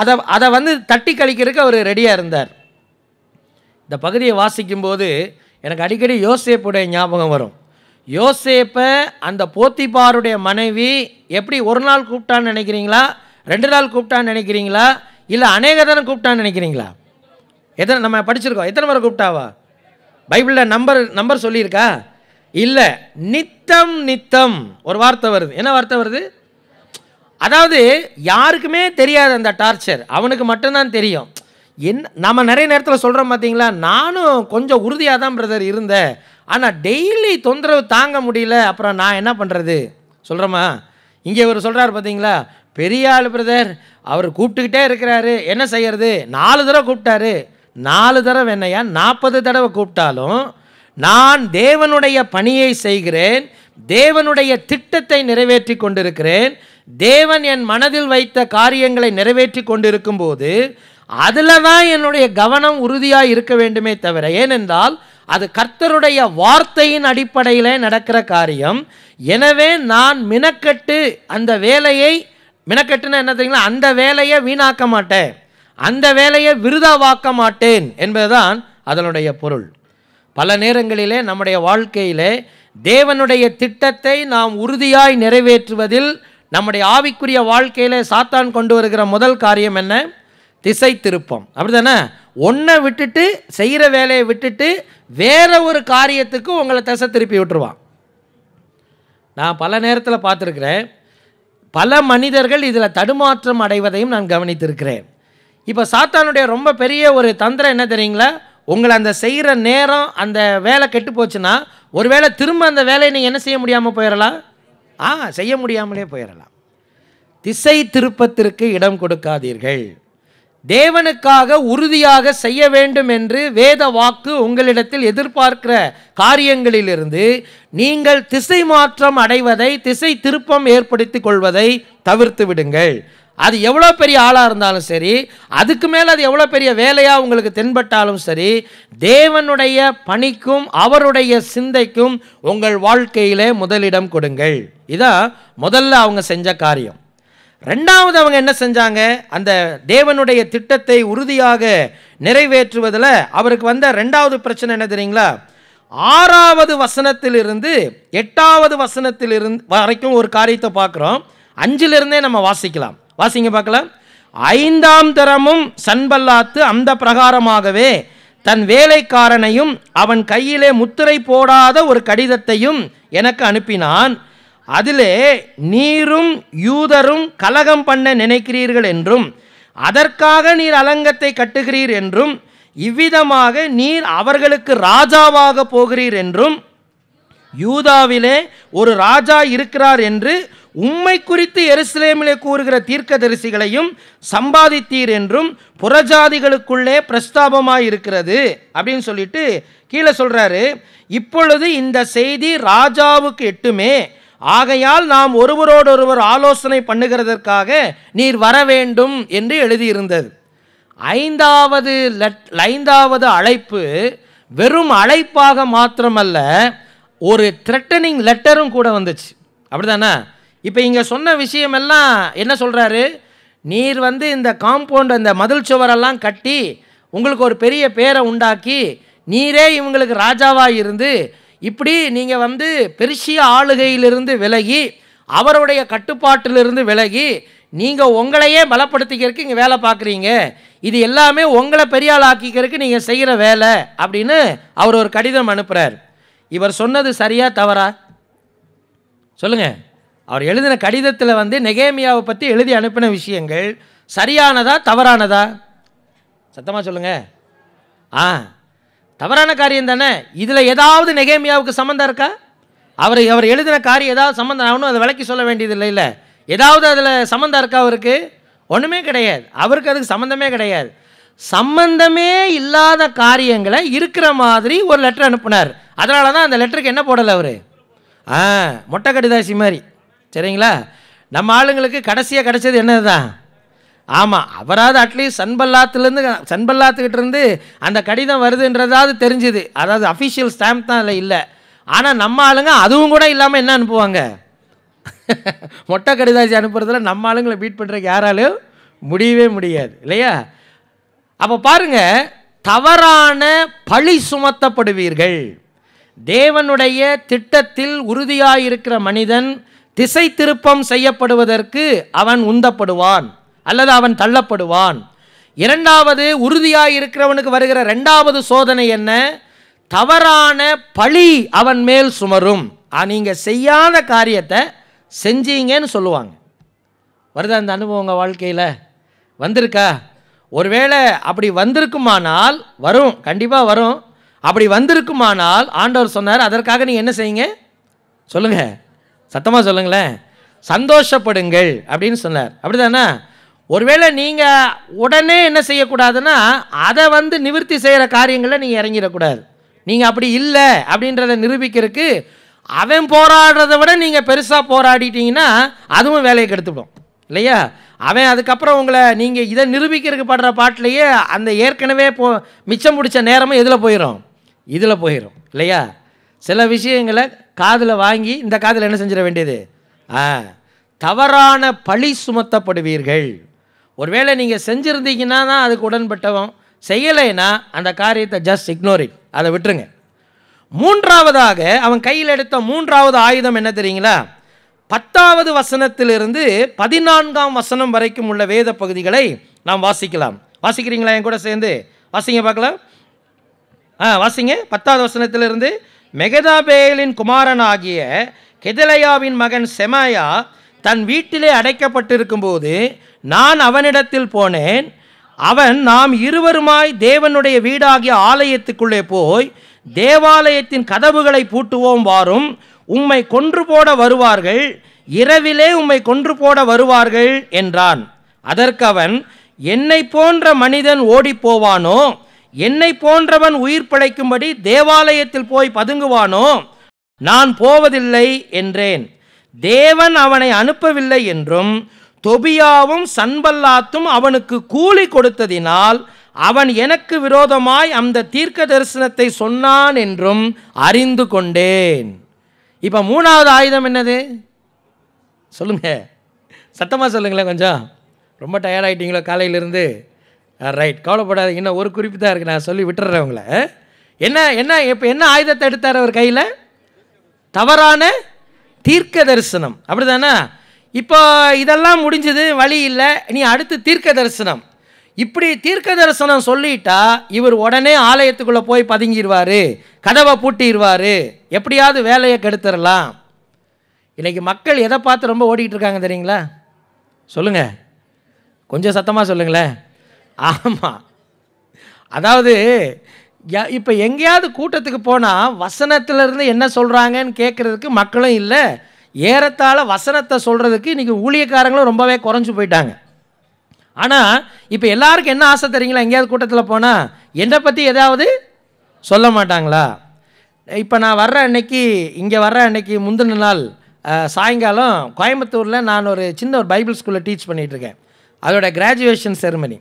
அதை அதை வந்து தட்டி கழிக்கிறதுக்கு அவர் ரெடியாக இருந்தார் இந்த பகுதியை வாசிக்கும்போது எனக்கு அடிக்கடி யோசிப்புடைய ஞாபகம் வரும் யோசேப்பை அந்த போத்திபாருடைய மனைவி எப்படி ஒரு நாள் கூப்பிட்டான்னு நினைக்கிறீங்களா ரெண்டு நாள் கூப்பிட்டான்னு நினைக்கிறீங்களா இல்லை அநேக தரம் கூப்பிட்டான்னு நினைக்கிறீங்களா எத்தனை நம்ம படிச்சிருக்கோம் எத்தனை முறை கூப்பிட்டாவா பைபிளில் நம்பர் நம்பர் சொல்லியிருக்கா இல்லை நித்தம் நித்தம் ஒரு வார்த்தை வருது என்ன வார்த்தை வருது அதாவது யாருக்குமே தெரியாது அந்த டார்ச்சர் அவனுக்கு மட்டும்தான் தெரியும் என் நம்ம நிறைய நேரத்தில் சொல்கிறோம் பார்த்தீங்களா நானும் கொஞ்சம் உறுதியாக தான் பிரதர் இருந்தேன் ஆனால் டெய்லி தொந்தரவு தாங்க முடியல அப்புறம் நான் என்ன பண்ணுறது சொல்கிறோமா இங்கே இவர் சொல்கிறார் பார்த்தீங்களா பெரிய ஆள் பிரதர் அவர் கூப்பிட்டுக்கிட்டே இருக்கிறாரு என்ன செய்யறது நாலு தடவை கூப்பிட்டாரு நாலு தடவை என்னையா நாற்பது தடவை கூப்பிட்டாலும் நான் தேவனுடைய பணியை செய்கிறேன் தேவனுடைய திட்டத்தை நிறைவேற்றி கொண்டிருக்கிறேன் தேவன் என் மனதில் வைத்த காரியங்களை நிறைவேற்றி கொண்டிருக்கும் போது அதில் தான் என்னுடைய கவனம் உறுதியாக இருக்க வேண்டுமே தவிர ஏனென்றால் அது கர்த்தருடைய வார்த்தையின் அடிப்படையில் நடக்கிற காரியம் எனவே நான் மினக்கட்டு அந்த வேலையை மினக்கட்டுன்னு என்ன தெரியுங்களா அந்த வேலையை வீணாக்க மாட்டேன் அந்த வேலையை விருதாவாக்க மாட்டேன் என்பதுதான் அதனுடைய பொருள் பல நேரங்களிலே நம்முடைய வாழ்க்கையிலே தேவனுடைய திட்டத்தை நாம் உறுதியாய் நிறைவேற்றுவதில் நம்முடைய ஆவிக்குரிய வாழ்க்கையிலே சாத்தான் கொண்டு வருகிற முதல் காரியம் என்ன திசை திருப்பம் அப்படி தானே ஒன்றை விட்டுட்டு செய்கிற வேலையை விட்டுட்டு வேற ஒரு காரியத்துக்கு உங்களை திசை திருப்பி விட்டுருவான் நான் பல நேரத்தில் பார்த்துருக்குறேன் பல மனிதர்கள் இதில் தடுமாற்றம் அடைவதையும் நான் கவனித்திருக்கிறேன் இப்போ சாத்தானுடைய ரொம்ப பெரிய ஒரு தந்திரம் என்ன தெரியுங்களா உங்களை அந்த செய்கிற நேரம் அந்த வேலை கெட்டு போச்சுன்னா ஒருவேளை திரும்ப அந்த வேலையை நீங்கள் என்ன செய்ய முடியாமல் போயிடலாம் ஆ செய்ய முடியாமலே போயிடலாம் திசை திருப்பத்திற்கு இடம் கொடுக்காதீர்கள் தேவனுக்காக உறுதியாக செய்ய வேண்டும் என்று வேத வாக்கு உங்களிடத்தில் எதிர்பார்க்கிற காரியங்களிலிருந்து நீங்கள் திசை மாற்றம் அடைவதை திசை திருப்பம் ஏற்படுத்தி கொள்வதை தவிர்த்து விடுங்கள் அது எவ்வளோ பெரிய ஆளாக இருந்தாலும் சரி அதுக்கு மேலே அது எவ்வளோ பெரிய வேலையாக உங்களுக்கு தென்பட்டாலும் சரி தேவனுடைய பணிக்கும் அவருடைய சிந்தைக்கும் உங்கள் வாழ்க்கையிலே முதலிடம் கொடுங்கள் இதான் முதல்ல அவங்க செஞ்ச காரியம் ரெண்டாவது அவங்க என்ன செஞ்சாங்க அந்த தேவனுடைய திட்டத்தை உறுதியாக நிறைவேற்றுவதில் அவருக்கு வந்த ரெண்டாவது பிரச்சனை என்ன தெரியுங்களா ஆறாவது வசனத்திலிருந்து எட்டாவது வசனத்திலிருந்து வரைக்கும் ஒரு காரியத்தை பார்க்குறோம் அஞ்சிலிருந்தே நம்ம வாசிக்கலாம் வாசிங்க பார்க்கலாம் ஐந்தாம் தரமும் சண்பல்லாத்து அந்த பிரகாரமாகவே தன் வேலைக்காரனையும் அவன் கையிலே முத்திரை போடாத ஒரு கடிதத்தையும் எனக்கு அனுப்பினான் அதிலே நீரும் யூதரும் கலகம் பண்ண நினைக்கிறீர்கள் என்றும் அதற்காக நீர் அலங்கத்தை கட்டுகிறீர் என்றும் இவ்விதமாக நீர் அவர்களுக்கு ராஜாவாக போகிறீர் என்றும் யூதாவிலே ஒரு ராஜா இருக்கிறார் என்று உம்மை குறித்து எருசலேமிலே கூறுகிற தீர்க்கதரிசிகளையும் சம்பாதித்தீர் என்றும் புறஜாதிகளுக்குள்ளே பிரஸ்தாபமாக இருக்கிறது அப்படின்னு சொல்லிட்டு கீழே சொல்கிறாரு இப்பொழுது இந்த செய்தி ராஜாவுக்கு எட்டுமே ஆகையால் நாம் ஒருவரோடொருவர் ஆலோசனை பண்ணுகிறதற்காக நீர் வர வேண்டும் என்று எழுதியிருந்தது ஐந்தாவது லெட் ஐந்தாவது அழைப்பு வெறும் அழைப்பாக மாத்திரமல்ல ஒரு த்ரெட்டனிங் லெட்டரும் கூட வந்துச்சு அப்படி தானே இப்போ இங்கே சொன்ன விஷயமெல்லாம் என்ன சொல்கிறாரு நீர் வந்து இந்த காம்பவுண்ட் இந்த மதில் சுவரெல்லாம் கட்டி உங்களுக்கு ஒரு பெரிய பேரை உண்டாக்கி நீரே இவங்களுக்கு ராஜாவாக இருந்து இப்படி நீங்கள் வந்து பெருசிய ஆளுகையிலிருந்து விலகி அவருடைய கட்டுப்பாட்டிலிருந்து விலகி நீங்கள் உங்களையே பலப்படுத்திக்கிறதுக்கு இங்கே வேலை பார்க்குறீங்க இது எல்லாமே உங்களை பெரிய ஆக்கிக்கிறதுக்கு நீங்கள் செய்கிற வேலை அப்படின்னு அவர் ஒரு கடிதம் அனுப்புகிறார் இவர் சொன்னது சரியாக தவறா சொல்லுங்கள் அவர் எழுதின கடிதத்தில் வந்து நெகேமியாவை பற்றி எழுதி அனுப்பின விஷயங்கள் சரியானதா தவறானதா சத்தமாக சொல்லுங்கள் ஆ தவறான காரியம் தானே இதில் ஏதாவது நெகேமியாவுக்கு சம்மந்தம் இருக்கா அவர் அவர் எழுதின காரியம் ஏதாவது சம்மந்தம் ஆகணும் அதை விளக்கி சொல்ல வேண்டியது இல்லை இல்லை ஏதாவது அதில் சம்மந்தம் இருக்கா அவருக்கு ஒன்றுமே கிடையாது அவருக்கு அதுக்கு சம்மந்தமே கிடையாது சம்மந்தமே இல்லாத காரியங்களை இருக்கிற மாதிரி ஒரு லெட்டர் அனுப்புனார் அதனால தான் அந்த லெட்டருக்கு என்ன போடலை அவர் ஆ மொட்டை கடிதாசி மாதிரி சரிங்களா நம்ம ஆளுங்களுக்கு கடைசியாக கிடச்சது என்னது தான் ஆமாம் அவராது அட்லீஸ்ட் சன்பல்லாத்துலேருந்து சன்பல்லாத்துக்கிட்ட இருந்து அந்த கடிதம் வருதுன்றதாவது தெரிஞ்சுது அதாவது அஃபிஷியல் ஸ்டாம்ப் தான் அதில் இல்லை ஆனால் நம்ம ஆளுங்க அதுவும் கூட இல்லாமல் என்ன அனுப்புவாங்க மொட்டை கடிதாச்சி அனுப்புறதுல நம்ம ஆளுங்களை பீட் பண்ணுறதுக்கு யாராலும் முடியவே முடியாது இல்லையா அப்போ பாருங்கள் தவறான பழி சுமத்தப்படுவீர்கள் தேவனுடைய திட்டத்தில் உறுதியாயிருக்கிற மனிதன் திசை திருப்பம் செய்யப்படுவதற்கு அவன் உந்தப்படுவான் அல்லது அவன் தள்ளப்படுவான் இரண்டாவது உறுதியாக இருக்கிறவனுக்கு வருகிற ரெண்டாவது சோதனை என்ன தவறான பழி அவன் மேல் சுமரும் நீங்கள் செய்யாத காரியத்தை செஞ்சீங்கன்னு சொல்லுவாங்க வருதா அந்த அனுபவம் உங்கள் வாழ்க்கையில் வந்திருக்கா ஒருவேளை அப்படி வந்திருக்குமானால் வரும் கண்டிப்பாக வரும் அப்படி வந்திருக்குமானால் ஆண்டவர் சொன்னார் அதற்காக நீங்கள் என்ன செய்யுங்க சொல்லுங்கள் சத்தமாக சொல்லுங்களேன் சந்தோஷப்படுங்கள் அப்படின்னு சொன்னார் அப்படி தானே ஒருவேளை நீங்கள் உடனே என்ன செய்யக்கூடாதுன்னா அதை வந்து நிவர்த்தி செய்கிற காரியங்களை நீங்கள் இறங்கிடக்கூடாது நீங்கள் அப்படி இல்லை அப்படின்றத நிரூபிக்கிறதுக்கு அவன் போராடுறத விட நீங்கள் பெருசாக போராடிட்டீங்கன்னா அதுவும் வேலையை கெடுத்துவிடும் இல்லையா அவன் அதுக்கப்புறம் உங்களை நீங்கள் இதை நிரூபிக்கிறதுக்கு படுற பாட்டிலேயே அந்த ஏற்கனவே போ மிச்சம் பிடிச்ச நேரமும் இதில் போயிடும் இதில் போயிடும் இல்லையா சில விஷயங்களை காதில் வாங்கி இந்த காதில் என்ன செஞ்சிட வேண்டியது ஆ தவறான பழி சுமத்தப்படுவீர்கள் ஒருவேளை நீங்கள் செஞ்சுருந்தீங்கன்னா தான் அதுக்கு உடன்பட்டவன் செய்யலைன்னா அந்த காரியத்தை ஜஸ்ட் இக்னோர் இட் அதை விட்டுருங்க மூன்றாவதாக அவன் கையில் எடுத்த மூன்றாவது ஆயுதம் என்ன தெரியுங்களா பத்தாவது வசனத்திலிருந்து பதினான்காம் வசனம் வரைக்கும் உள்ள வேத பகுதிகளை நாம் வாசிக்கலாம் வாசிக்கிறீங்களா என் கூட சேர்ந்து வாசிங்க பார்க்கலாம் ஆ வாசிங்க பத்தாவது வசனத்திலிருந்து மெகதாபேலின் குமாரன் ஆகிய கெதலையாவின் மகன் செமாயா தன் வீட்டிலே அடைக்கப்பட்டிருக்கும் போது நான் அவனிடத்தில் போனேன் அவன் நாம் இருவருமாய் தேவனுடைய வீடாகிய ஆலயத்துக்குள்ளே போய் தேவாலயத்தின் கதவுகளை பூட்டுவோம் வாரும் உம்மை கொன்று போட வருவார்கள் இரவிலே உம்மை கொன்று போட வருவார்கள் என்றான் அதற்கு அவன் என்னை போன்ற மனிதன் ஓடிப்போவானோ என்னை போன்றவன் உயிர் பிழைக்கும்படி தேவாலயத்தில் போய் பதுங்குவானோ நான் போவதில்லை என்றேன் தேவன் அவனை அனுப்பவில்லை என்றும் தொபியாவும் சன்பல்லாத்தும் அவனுக்கு கூலி கொடுத்ததினால் அவன் எனக்கு விரோதமாய் அந்த தீர்க்க தரிசனத்தை சொன்னான் என்றும் அறிந்து கொண்டேன் இப்போ மூணாவது ஆயுதம் என்னது சொல்லுங்க சத்தமாக சொல்லுங்களேன் கொஞ்சம் ரொம்ப டயர்ட் ஆகிட்டீங்களோ காலையிலேருந்து ரைட் கவலைப்படாது இன்னும் ஒரு குறிப்பு தான் இருக்குது நான் சொல்லி விட்டுறேன் உங்களை என்ன என்ன இப்போ என்ன ஆயுதத்தை எடுத்தார் அவர் கையில் தவறான தீர்க்க தரிசனம் அப்படி தானே இப்போ இதெல்லாம் முடிஞ்சது வழி இல்லை நீ அடுத்து தீர்க்க தரிசனம் இப்படி தீர்க்க தரிசனம் சொல்லிட்டா இவர் உடனே ஆலயத்துக்குள்ளே போய் பதுங்கிடுவார் கதவை பூட்டிடுவார் எப்படியாவது வேலையை கெடுத்துடலாம் இன்றைக்கி மக்கள் எதை பார்த்து ரொம்ப ஓடிக்கிட்டு இருக்காங்க தெரியுங்களா சொல்லுங்கள் கொஞ்சம் சத்தமாக சொல்லுங்களேன் ஆமாம் அதாவது இப்போ எங்கேயாவது கூட்டத்துக்கு போனால் வசனத்திலிருந்து என்ன சொல்கிறாங்கன்னு கேட்குறதுக்கு மக்களும் இல்லை ஏறத்தாழ வசனத்தை சொல்கிறதுக்கு இன்றைக்கி ஊழியக்காரங்களும் ரொம்பவே குறைஞ்சி போயிட்டாங்க ஆனால் இப்போ எல்லாருக்கும் என்ன ஆசை தெரியுங்களா எங்கேயாவது கூட்டத்தில் போனால் என்னை பற்றி ஏதாவது சொல்ல மாட்டாங்களா இப்போ நான் வர்ற அன்னைக்கு இங்கே வர்ற அன்னைக்கு முந்தின நாள் சாயங்காலம் கோயம்புத்தூரில் நான் ஒரு சின்ன ஒரு பைபிள் ஸ்கூலில் டீச் பண்ணிகிட்ருக்கேன் அதோட கிராஜுவேஷன் செரமனி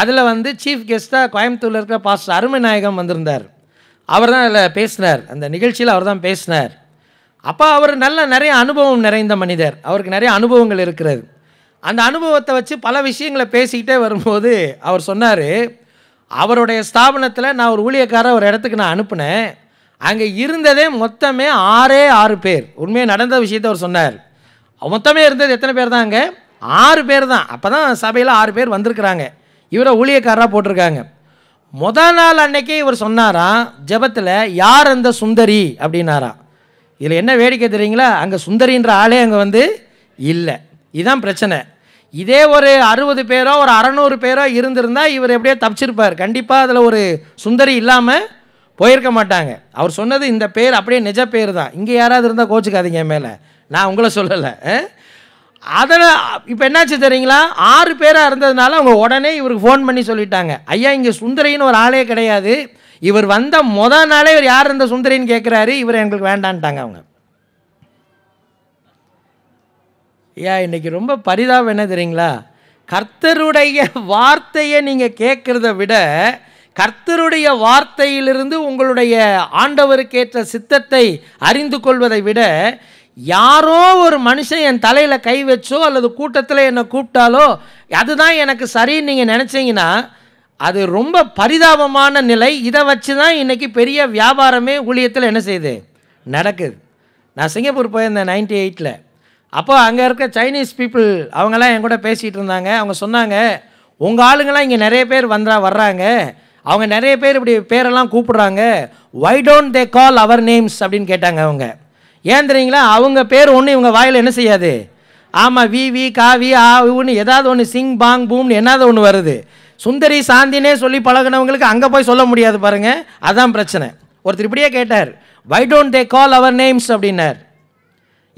அதில் வந்து சீஃப் கெஸ்ட்டாக கோயம்புத்தூரில் இருக்கிற பாஸ்டர் நாயகம் வந்திருந்தார் அவர் தான் அதில் பேசினார் அந்த நிகழ்ச்சியில் அவர் தான் பேசினார் அப்போ அவர் நல்ல நிறைய அனுபவம் நிறைந்த மனிதர் அவருக்கு நிறைய அனுபவங்கள் இருக்கிறது அந்த அனுபவத்தை வச்சு பல விஷயங்களை பேசிக்கிட்டே வரும்போது அவர் சொன்னார் அவருடைய ஸ்தாபனத்தில் நான் ஒரு ஊழியக்கார ஒரு இடத்துக்கு நான் அனுப்புனேன் அங்கே இருந்ததே மொத்தமே ஆறே ஆறு பேர் உண்மையாக நடந்த விஷயத்தை அவர் சொன்னார் மொத்தமே இருந்தது எத்தனை பேர் தான் அங்கே ஆறு பேர் தான் அப்போ தான் சபையில் ஆறு பேர் வந்திருக்கிறாங்க இவரை ஊழியக்காரராக போட்டிருக்காங்க முத நாள் அன்னைக்கே இவர் சொன்னாராம் ஜபத்தில் யார் அந்த சுந்தரி அப்படின்னாராம் இதில் என்ன வேடிக்கை தெரியுங்களா அங்கே சுந்தரின்ற ஆளே அங்கே வந்து இல்லை இதுதான் பிரச்சனை இதே ஒரு அறுபது பேரோ ஒரு அறநூறு பேரோ இருந்திருந்தால் இவர் எப்படியோ தப்பிச்சிருப்பார் கண்டிப்பாக அதில் ஒரு சுந்தரி இல்லாமல் போயிருக்க மாட்டாங்க அவர் சொன்னது இந்த பேர் அப்படியே நிஜ பேர் தான் இங்கே யாராவது இருந்தால் கோச்சுக்காதீங்க மேலே நான் உங்களை சொல்லலை அதில் இப்போ என்னாச்சு தெரியுங்களா ஆறு பேராக இருந்ததுனால அவங்க உடனே இவருக்கு ஃபோன் பண்ணி சொல்லிட்டாங்க ஐயா இங்கே சுந்தரின்னு ஒரு ஆளே கிடையாது இவர் வந்த முத நாளே இவர் யார் இருந்த சுந்தரின்னு கேட்குறாரு இவர் எங்களுக்கு வேண்டான்ட்டாங்க அவங்க ஏன் இன்றைக்கி ரொம்ப பரிதாபம் என்ன தெரியுங்களா கர்த்தருடைய வார்த்தையை நீங்கள் கேட்குறத விட கர்த்தருடைய வார்த்தையிலிருந்து உங்களுடைய ஆண்டவருக்கேற்ற சித்தத்தை அறிந்து கொள்வதை விட யாரோ ஒரு மனுஷன் என் தலையில் கை வச்சோ அல்லது கூட்டத்தில் என்னை கூப்பிட்டாலோ அதுதான் எனக்கு சரின்னு நீங்கள் நினச்சிங்கன்னா அது ரொம்ப பரிதாபமான நிலை இதை வச்சு தான் இன்றைக்கி பெரிய வியாபாரமே ஊழியத்தில் என்ன செய்யுது நடக்குது நான் சிங்கப்பூர் போயிருந்தேன் நைன்டி எயிட்டில் அப்போ அங்கே இருக்க சைனீஸ் பீப்புள் அவங்கெல்லாம் என் கூட பேசிகிட்டு இருந்தாங்க அவங்க சொன்னாங்க உங்கள் ஆளுங்கள்லாம் இங்கே நிறைய பேர் வந்தா வர்றாங்க அவங்க நிறைய பேர் இப்படி பேரெல்லாம் கூப்பிட்றாங்க why don't they call our names அப்படின்னு கேட்டாங்க அவங்க ஏன் தெரியுங்களா அவங்க பேர் ஒன்று இவங்க வாயில் என்ன செய்யாது ஆமாம் வி வி காவி ஆ ஊன்னு ஏதாவது ஒன்று சிங் பாங் பூம்னு என்னாவது ஒன்று வருது சுந்தரி சாந்தினே சொல்லி பழகினவங்களுக்கு அங்கே போய் சொல்ல முடியாது பாருங்கள் அதான் பிரச்சனை ஒருத்தர் இப்படியே கேட்டார் why don't they call our names அப்படின்னார்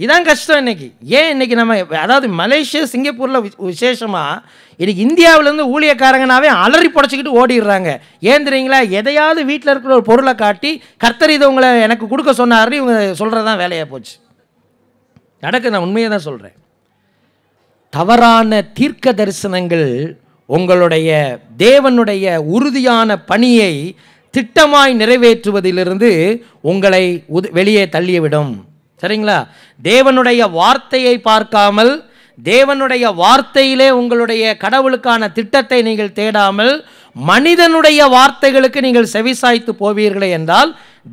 இதான் கஷ்டம் இன்னைக்கு ஏன் இன்றைக்கி நம்ம அதாவது மலேசியா சிங்கப்பூரில் விசேஷமாக இன்றைக்கி இந்தியாவிலேருந்து ஊழியக்காரங்கனாவே அலறி புடச்சிக்கிட்டு ஓடிடுறாங்க ஏன் தெரியுங்களா எதையாவது வீட்டில் இருக்கிற ஒரு பொருளை காட்டி கர்த்தர் இதை உங்களை எனக்கு கொடுக்க சொன்னார்னு இவங்க சொல்கிறதான் வேலையாக போச்சு நடக்கு நான் உண்மையை தான் சொல்கிறேன் தவறான தீர்க்க தரிசனங்கள் உங்களுடைய தேவனுடைய உறுதியான பணியை திட்டமாய் நிறைவேற்றுவதிலிருந்து உங்களை உது வெளியே தள்ளிவிடும் சரிங்களா தேவனுடைய வார்த்தையை பார்க்காமல் தேவனுடைய வார்த்தையிலே உங்களுடைய கடவுளுக்கான திட்டத்தை நீங்கள் தேடாமல் மனிதனுடைய வார்த்தைகளுக்கு நீங்கள் செவிசாய்த்து போவீர்களே என்றால்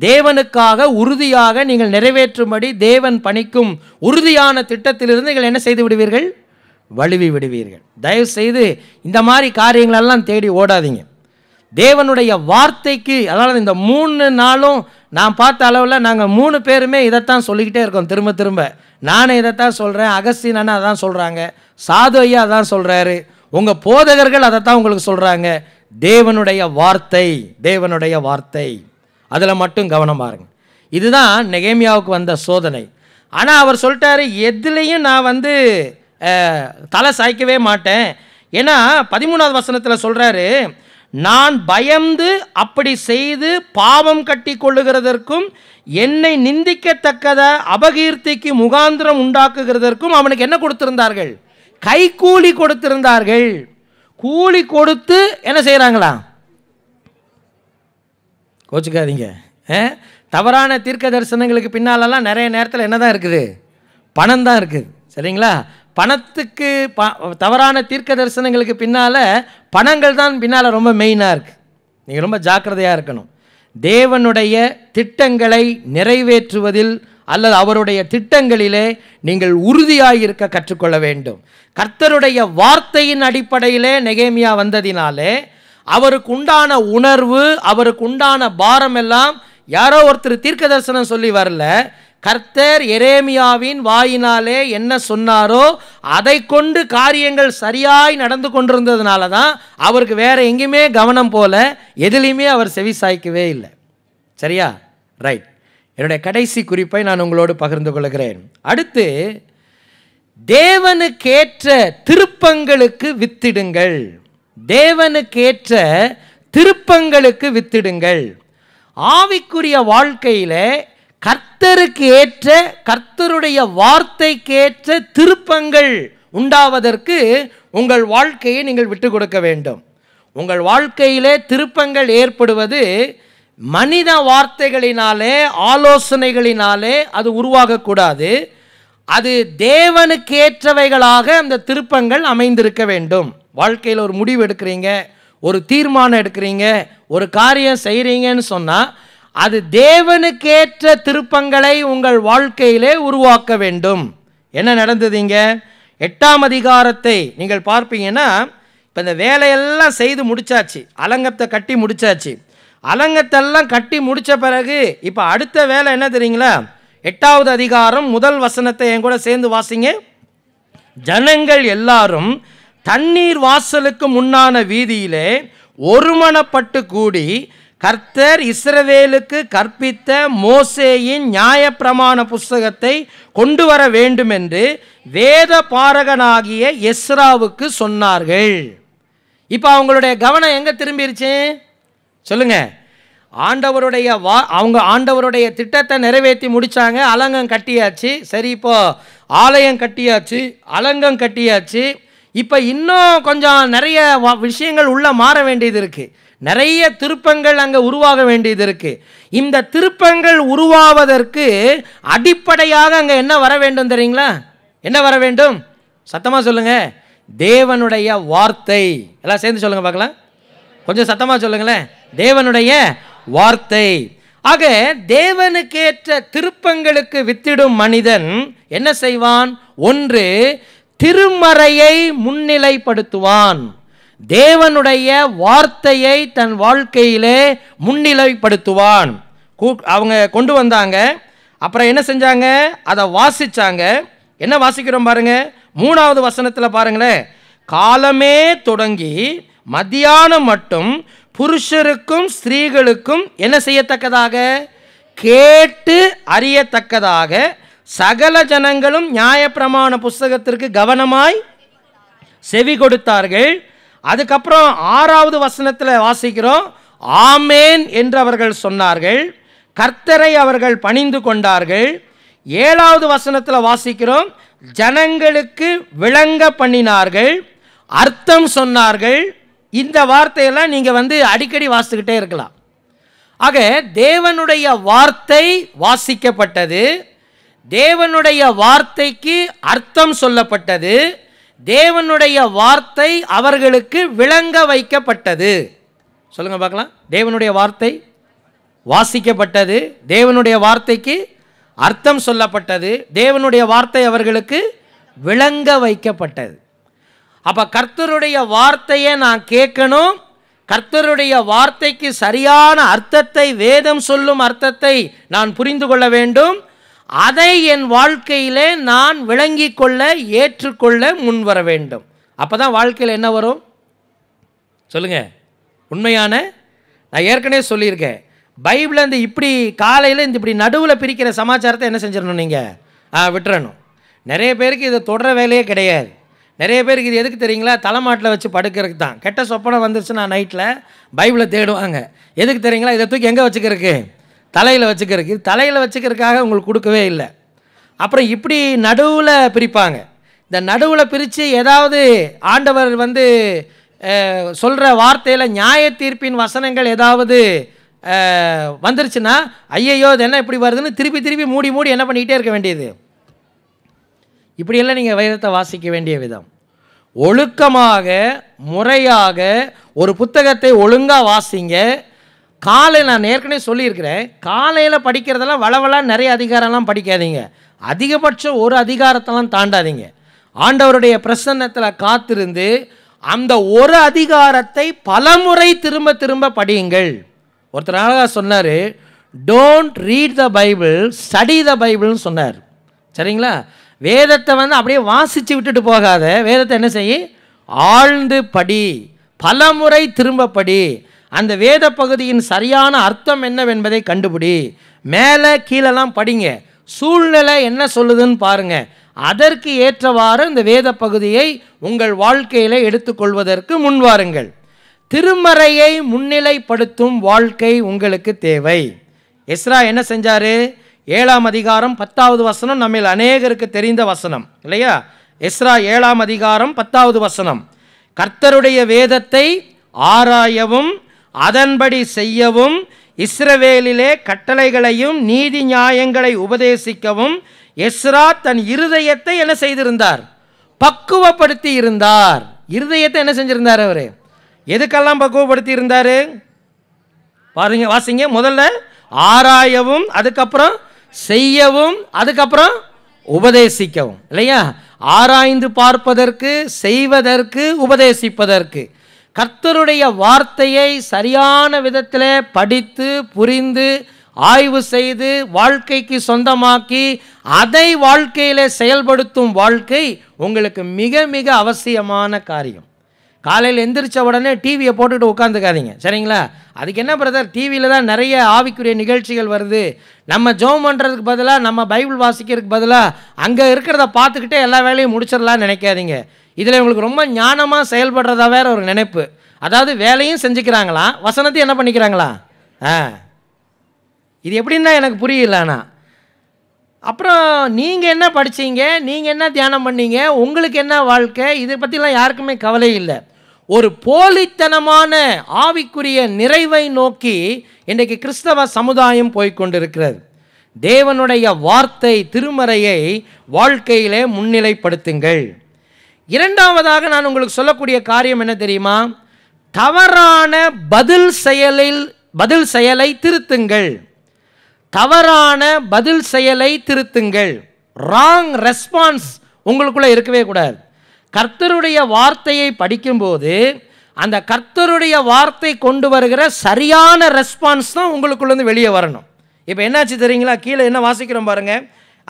தேவனுக்காக உறுதியாக நீங்கள் நிறைவேற்றும்படி தேவன் பணிக்கும் உறுதியான திட்டத்திலிருந்து நீங்கள் என்ன செய்து விடுவீர்கள் வழுவி விடுவீர்கள் தயவு செய்து இந்த மாதிரி காரியங்களெல்லாம் தேடி ஓடாதீங்க தேவனுடைய வார்த்தைக்கு அதாவது இந்த மூணு நாளும் நான் பார்த்த அளவில் நாங்கள் மூணு பேருமே இதைத்தான் சொல்லிக்கிட்டே இருக்கோம் திரும்ப திரும்ப நானே இதைத்தான் சொல்கிறேன் அகஸ்தீன் அண்ணா அதான் சொல்கிறாங்க சாது ஐயா அதான் சொல்கிறாரு உங்கள் போதகர்கள் அதைத்தான் உங்களுக்கு சொல்கிறாங்க தேவனுடைய வார்த்தை தேவனுடைய வார்த்தை அதில் மட்டும் கவனம் பாருங்க இதுதான் நெகேமியாவுக்கு வந்த சோதனை ஆனால் அவர் சொல்லிட்டாரு எதுலேயும் நான் வந்து தலை சாய்க்கவே மாட்டேன் ஏன்னா பதிமூணாவது வசனத்தில் சொல்கிறாரு நான் பயந்து அப்படி செய்து பாவம் கட்டி கொள்ளுகிறதற்கும் என்னை நிந்திக்கத்தக்கத அபகீர்த்திக்கு முகாந்திரம் உண்டாக்குகிறதற்கும் அவனுக்கு என்ன கொடுத்திருந்தார்கள் கைக்கூலி கொடுத்திருந்தார்கள் கூலி கொடுத்து என்ன செய்கிறாங்களா கோச்சிக்காதீங்க தவறான தீர்க்க தரிசனங்களுக்கு பின்னாலெல்லாம் நிறைய நேரத்தில் என்ன தான் இருக்குது பணம் தான் இருக்குது சரிங்களா பணத்துக்கு ப தவறான தீர்க்க தரிசனங்களுக்கு பின்னால் பணங்கள் தான் பின்னால் ரொம்ப மெயினாக இருக்குது நீங்கள் ரொம்ப ஜாக்கிரதையாக இருக்கணும் தேவனுடைய திட்டங்களை நிறைவேற்றுவதில் அல்லது அவருடைய திட்டங்களிலே நீங்கள் உறுதியாக இருக்க கற்றுக்கொள்ள வேண்டும் கர்த்தருடைய வார்த்தையின் அடிப்படையிலே நெகேமியா வந்ததினாலே அவருக்கு உண்டான உணர்வு அவருக்கு உண்டான பாரம் எல்லாம் யாரோ ஒருத்தர் தீர்க்க தரிசனம் சொல்லி வரல கர்த்தர் எரேமியாவின் வாயினாலே என்ன சொன்னாரோ அதை கொண்டு காரியங்கள் சரியாய் நடந்து கொண்டிருந்ததுனால தான் அவருக்கு வேறு எங்கேயுமே கவனம் போல எதுலேயுமே அவர் செவி சாய்க்கவே இல்லை சரியா ரைட் என்னுடைய கடைசி குறிப்பை நான் உங்களோடு பகிர்ந்து கொள்கிறேன் அடுத்து தேவனுக்கேற்ற திருப்பங்களுக்கு வித்திடுங்கள் தேவனுக்கேற்ற திருப்பங்களுக்கு வித்திடுங்கள் ஆவிக்குரிய வாழ்க்கையில் கர்த்தருக்கு ஏற்ற கர்த்தருடைய வார்த்தைக்கேற்ற திருப்பங்கள் உண்டாவதற்கு உங்கள் வாழ்க்கையை நீங்கள் விட்டு கொடுக்க வேண்டும் உங்கள் வாழ்க்கையிலே திருப்பங்கள் ஏற்படுவது மனித வார்த்தைகளினாலே ஆலோசனைகளினாலே அது உருவாகக்கூடாது அது தேவனுக்கு ஏற்றவைகளாக அந்த திருப்பங்கள் அமைந்திருக்க வேண்டும் வாழ்க்கையில் ஒரு முடிவு எடுக்கிறீங்க ஒரு தீர்மானம் எடுக்கிறீங்க ஒரு காரியம் செய்கிறீங்கன்னு சொன்னால் அது தேவனுக்கேற்ற திருப்பங்களை உங்கள் வாழ்க்கையிலே உருவாக்க வேண்டும் என்ன நடந்தது இங்கே எட்டாம் அதிகாரத்தை நீங்கள் பார்ப்பீங்கன்னா இப்போ இந்த வேலையெல்லாம் செய்து முடித்தாச்சு அலங்கத்தை கட்டி முடித்தாச்சு அலங்கத்தெல்லாம் கட்டி முடித்த பிறகு இப்போ அடுத்த வேலை என்ன தெரியுங்களா எட்டாவது அதிகாரம் முதல் வசனத்தை என் கூட சேர்ந்து வாசிங்க ஜனங்கள் எல்லாரும் தண்ணீர் வாசலுக்கு முன்னான வீதியிலே ஒருமனப்பட்டு கூடி கர்த்தர் இஸ்ரவேலுக்கு கற்பித்த மோசேயின் நியாயப்பிரமாண புஸ்தகத்தை கொண்டு வர வேண்டும் என்று வேத பாரகனாகிய எஸ்ராவுக்கு சொன்னார்கள் இப்போ அவங்களுடைய கவனம் எங்கே திரும்பிருச்சு சொல்லுங்க ஆண்டவருடைய வா அவங்க ஆண்டவருடைய திட்டத்தை நிறைவேற்றி முடித்தாங்க அலங்கம் கட்டியாச்சு சரி இப்போ ஆலயம் கட்டியாச்சு அலங்கம் கட்டியாச்சு இப்போ இன்னும் கொஞ்சம் நிறைய விஷயங்கள் உள்ளே மாற வேண்டியது இருக்குது நிறைய திருப்பங்கள் அங்கே உருவாக வேண்டியது இருக்குது இந்த திருப்பங்கள் உருவாவதற்கு அடிப்படையாக அங்கே என்ன வர வேண்டும் தெரியுங்களா என்ன வர வேண்டும் சத்தமாக சொல்லுங்கள் தேவனுடைய வார்த்தை எல்லாம் சேர்ந்து சொல்லுங்கள் பார்க்கலாம் கொஞ்சம் சத்தமாக சொல்லுங்களேன் தேவனுடைய வார்த்தை ஆக தேவனுக்கேற்ற திருப்பங்களுக்கு வித்திடும் மனிதன் என்ன செய்வான் ஒன்று திருமறையை முன்னிலைப்படுத்துவான் தேவனுடைய வார்த்தையை தன் வாழ்க்கையிலே முன்னிலைப்படுத்துவான் அவங்க கொண்டு வந்தாங்க அப்புறம் என்ன செஞ்சாங்க அதை வாசித்தாங்க என்ன வாசிக்கிறோம் பாருங்கள் மூணாவது வசனத்தில் பாருங்களேன் காலமே தொடங்கி மத்தியானம் மட்டும் புருஷருக்கும் ஸ்திரீகளுக்கும் என்ன செய்யத்தக்கதாக கேட்டு அறியத்தக்கதாக சகல ஜனங்களும் நியாயப்பிரமாண புஸ்தகத்திற்கு கவனமாய் செவி கொடுத்தார்கள் அதுக்கப்புறம் ஆறாவது வசனத்தில் வாசிக்கிறோம் ஆமேன் என்று அவர்கள் சொன்னார்கள் கர்த்தரை அவர்கள் பணிந்து கொண்டார்கள் ஏழாவது வசனத்தில் வாசிக்கிறோம் ஜனங்களுக்கு விளங்க பண்ணினார்கள் அர்த்தம் சொன்னார்கள் இந்த வார்த்தையெல்லாம் நீங்கள் வந்து அடிக்கடி வாசிக்கிட்டே இருக்கலாம் ஆக தேவனுடைய வார்த்தை வாசிக்கப்பட்டது தேவனுடைய வார்த்தைக்கு அர்த்தம் சொல்லப்பட்டது தேவனுடைய வார்த்தை அவர்களுக்கு விளங்க வைக்கப்பட்டது சொல்லுங்கள் பார்க்கலாம் தேவனுடைய வார்த்தை வாசிக்கப்பட்டது தேவனுடைய வார்த்தைக்கு அர்த்தம் சொல்லப்பட்டது தேவனுடைய வார்த்தை அவர்களுக்கு விளங்க வைக்கப்பட்டது அப்போ கர்த்தருடைய வார்த்தையை நான் கேட்கணும் கர்த்தருடைய வார்த்தைக்கு சரியான அர்த்தத்தை வேதம் சொல்லும் அர்த்தத்தை நான் புரிந்து கொள்ள வேண்டும் அதை என் வாழ்க்கையிலே நான் விளங்கி கொள்ள ஏற்றுக்கொள்ள முன் வர வேண்டும் அப்போ தான் வாழ்க்கையில் என்ன வரும் சொல்லுங்கள் உண்மையான நான் ஏற்கனவே சொல்லியிருக்கேன் பைபிளில் இந்த இப்படி காலையில் இந்த இப்படி நடுவில் பிரிக்கிற சமாச்சாரத்தை என்ன செஞ்சிடணும் நீங்கள் ஆ விட்டுறணும் நிறைய பேருக்கு இதை தொடர வேலையே கிடையாது நிறைய பேருக்கு இது எதுக்கு தெரியுங்களா தலைமாட்டில் வச்சு படுக்கிறதுக்கு தான் கெட்ட சொப்பனை வந்துருச்சுன்னா நைட்டில் பைபிளை தேடுவாங்க எதுக்கு தெரியுங்களா இதை தூக்கி எங்கே வச்சுக்கிறதுக்கு தலையில் வச்சுக்கிறதுக்கு தலையில் வச்சுக்கிறதுக்காக உங்களுக்கு கொடுக்கவே இல்லை அப்புறம் இப்படி நடுவில் பிரிப்பாங்க இந்த நடுவில் பிரித்து ஏதாவது ஆண்டவர் வந்து சொல்கிற வார்த்தையில் நியாய தீர்ப்பின் வசனங்கள் ஏதாவது வந்துருச்சுன்னா ஐயையோ இது என்ன இப்படி வருதுன்னு திருப்பி திருப்பி மூடி மூடி என்ன பண்ணிக்கிட்டே இருக்க வேண்டியது இப்படியெல்லாம் நீங்கள் வைரத்தை வாசிக்க வேண்டிய விதம் ஒழுக்கமாக முறையாக ஒரு புத்தகத்தை ஒழுங்காக வாசிங்க காலை நான் ஏற்கனவே சொல்லியிருக்கிறேன் காலையில் படிக்கிறதெல்லாம் வளவலாக நிறைய அதிகாரம்லாம் படிக்காதீங்க அதிகபட்சம் ஒரு அதிகாரத்தெல்லாம் தாண்டாதீங்க ஆண்டவருடைய பிரசன்னத்தில் காத்திருந்து அந்த ஒரு அதிகாரத்தை பலமுறை திரும்ப திரும்ப படியுங்கள் ஒருத்தர் அழகாக சொன்னார் don't read the Bible study the பைபிள்னு சொன்னார் சரிங்களா வேதத்தை வந்து அப்படியே வாசித்து விட்டுட்டு போகாத வேதத்தை என்ன செய்ய ஆழ்ந்து படி பலமுறை திரும்ப படி அந்த வேத பகுதியின் சரியான அர்த்தம் என்னவென்பதை கண்டுபிடி மேலே கீழெல்லாம் படிங்க சூழ்நிலை என்ன சொல்லுதுன்னு பாருங்கள் அதற்கு ஏற்றவாறு இந்த வேத பகுதியை உங்கள் வாழ்க்கையில் எடுத்துக்கொள்வதற்கு முன்வாருங்கள் திருமறையை முன்னிலைப்படுத்தும் வாழ்க்கை உங்களுக்கு தேவை எஸ்ரா என்ன செஞ்சார் ஏழாம் அதிகாரம் பத்தாவது வசனம் நம்மில் அநேகருக்கு தெரிந்த வசனம் இல்லையா எஸ்ரா ஏழாம் அதிகாரம் பத்தாவது வசனம் கர்த்தருடைய வேதத்தை ஆராயவும் அதன்படி செய்யவும் இஸ்ரவேலிலே கட்டளைகளையும் நீதி நியாயங்களை உபதேசிக்கவும் எஸ்ரா தன் இருதயத்தை என்ன செய்திருந்தார் பக்குவப்படுத்தி இருந்தார் இருதயத்தை என்ன செஞ்சிருந்தார் அவர் எதுக்கெல்லாம் பக்குவப்படுத்தி இருந்தார் பாருங்க வாசிங்க முதல்ல ஆராயவும் அதுக்கப்புறம் செய்யவும் அதுக்கப்புறம் உபதேசிக்கவும் இல்லையா ஆராய்ந்து பார்ப்பதற்கு செய்வதற்கு உபதேசிப்பதற்கு கர்த்தருடைய வார்த்தையை சரியான விதத்தில் படித்து புரிந்து ஆய்வு செய்து வாழ்க்கைக்கு சொந்தமாக்கி அதை வாழ்க்கையில் செயல்படுத்தும் வாழ்க்கை உங்களுக்கு மிக மிக அவசியமான காரியம் காலையில் எந்திரிச்ச உடனே டிவியை போட்டுட்டு உட்காந்துக்காதீங்க சரிங்களா அதுக்கு என்ன பிரதர் டிவியில் தான் நிறைய ஆவிக்குரிய நிகழ்ச்சிகள் வருது நம்ம ஜோம் பண்ணுறதுக்கு பதிலாக நம்ம பைபிள் வாசிக்கிறதுக்கு பதிலாக அங்கே இருக்கிறத பார்த்துக்கிட்டே எல்லா வேலையும் முடிச்சிடலாம்னு நினைக்காதீங்க இதில் இவங்களுக்கு ரொம்ப ஞானமாக செயல்படுறதா வேற ஒரு நினைப்பு அதாவது வேலையும் செஞ்சுக்கிறாங்களா வசனத்தையும் என்ன பண்ணிக்கிறாங்களா ஆ இது எப்படின்னா எனக்கு புரியலண்ணா அப்புறம் நீங்கள் என்ன படித்தீங்க நீங்கள் என்ன தியானம் பண்ணீங்க உங்களுக்கு என்ன வாழ்க்கை இதை பற்றிலாம் யாருக்குமே கவலை இல்லை ஒரு போலித்தனமான ஆவிக்குரிய நிறைவை நோக்கி இன்றைக்கு கிறிஸ்தவ சமுதாயம் போய்கொண்டிருக்கிறது தேவனுடைய வார்த்தை திருமறையை வாழ்க்கையிலே முன்னிலைப்படுத்துங்கள் இரண்டாவதாக நான் உங்களுக்கு சொல்லக்கூடிய காரியம் என்ன தெரியுமா தவறான பதில் செயலில் பதில் செயலை திருத்துங்கள் தவறான பதில் செயலை திருத்துங்கள் ராங் ரெஸ்பான்ஸ் உங்களுக்குள்ளே இருக்கவே கூடாது கர்த்தருடைய வார்த்தையை படிக்கும்போது அந்த கர்த்தருடைய வார்த்தை கொண்டு வருகிற சரியான ரெஸ்பான்ஸ் தான் உங்களுக்குள்ளேருந்து வெளியே வரணும் இப்போ என்னாச்சு தெரியுங்களா கீழே என்ன வாசிக்கிறோம் பாருங்கள்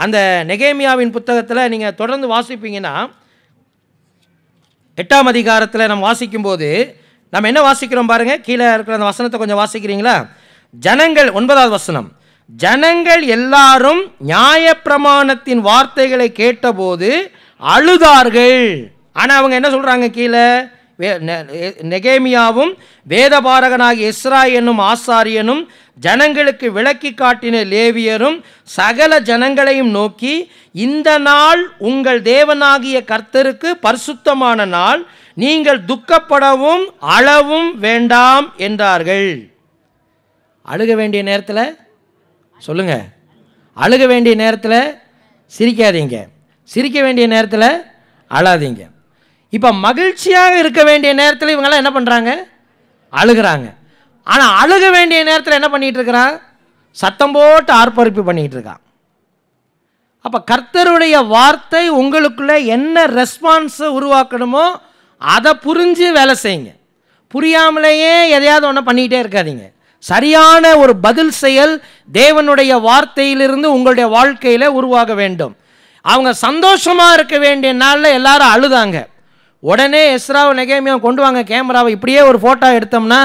அந்த நெகேமியாவின் புத்தகத்தில் நீங்கள் தொடர்ந்து வாசிப்பீங்கன்னா எட்டாம் அதிகாரத்தில் நம்ம வாசிக்கும்போது நம்ம என்ன வாசிக்கிறோம் பாருங்கள் கீழே இருக்கிற அந்த வசனத்தை கொஞ்சம் வாசிக்கிறீங்களா ஜனங்கள் ஒன்பதாவது வசனம் ஜனங்கள் எல்லாரும் நியாயப்பிரமாணத்தின் வார்த்தைகளை கேட்டபோது அழுதார்கள் ஆனால் அவங்க என்ன சொல்கிறாங்க கீழே நெகேமியாவும் வேதபாரகனாகிய இஸ்ரா என்னும் ஆசாரியனும் ஜனங்களுக்கு விளக்கி காட்டின லேவியரும் சகல ஜனங்களையும் நோக்கி இந்த நாள் உங்கள் தேவனாகிய கர்த்தருக்கு பரிசுத்தமான நாள் நீங்கள் துக்கப்படவும் அளவும் வேண்டாம் என்றார்கள் அழுக வேண்டிய நேரத்தில் சொல்லுங்க அழுக வேண்டிய நேரத்தில் சிரிக்காதீங்க சிரிக்க வேண்டிய நேரத்தில் அழாதீங்க இப்போ மகிழ்ச்சியாக இருக்க வேண்டிய நேரத்தில் இவங்கெல்லாம் என்ன பண்ணுறாங்க அழுகிறாங்க ஆனால் அழுக வேண்டிய நேரத்தில் என்ன பண்ணிகிட்டு இருக்கிறான் சத்தம் போட்டு ஆர்ப்பரிப்பு பண்ணிகிட்டு இருக்கான் அப்போ கர்த்தருடைய வார்த்தை உங்களுக்குள்ளே என்ன ரெஸ்பான்ஸை உருவாக்கணுமோ அதை புரிஞ்சு வேலை செய்யுங்க புரியாமலேயே எதையாவது ஒன்று பண்ணிக்கிட்டே இருக்காதிங்க சரியான ஒரு பதில் செயல் தேவனுடைய வார்த்தையிலிருந்து உங்களுடைய வாழ்க்கையில் உருவாக வேண்டும் அவங்க சந்தோஷமாக இருக்க வேண்டிய நாளில் எல்லாரும் அழுதாங்க உடனே எஸ்ராவை நெகேமியாவும் கொண்டு வாங்க கேமராவை இப்படியே ஒரு ஃபோட்டோ எடுத்தோம்னா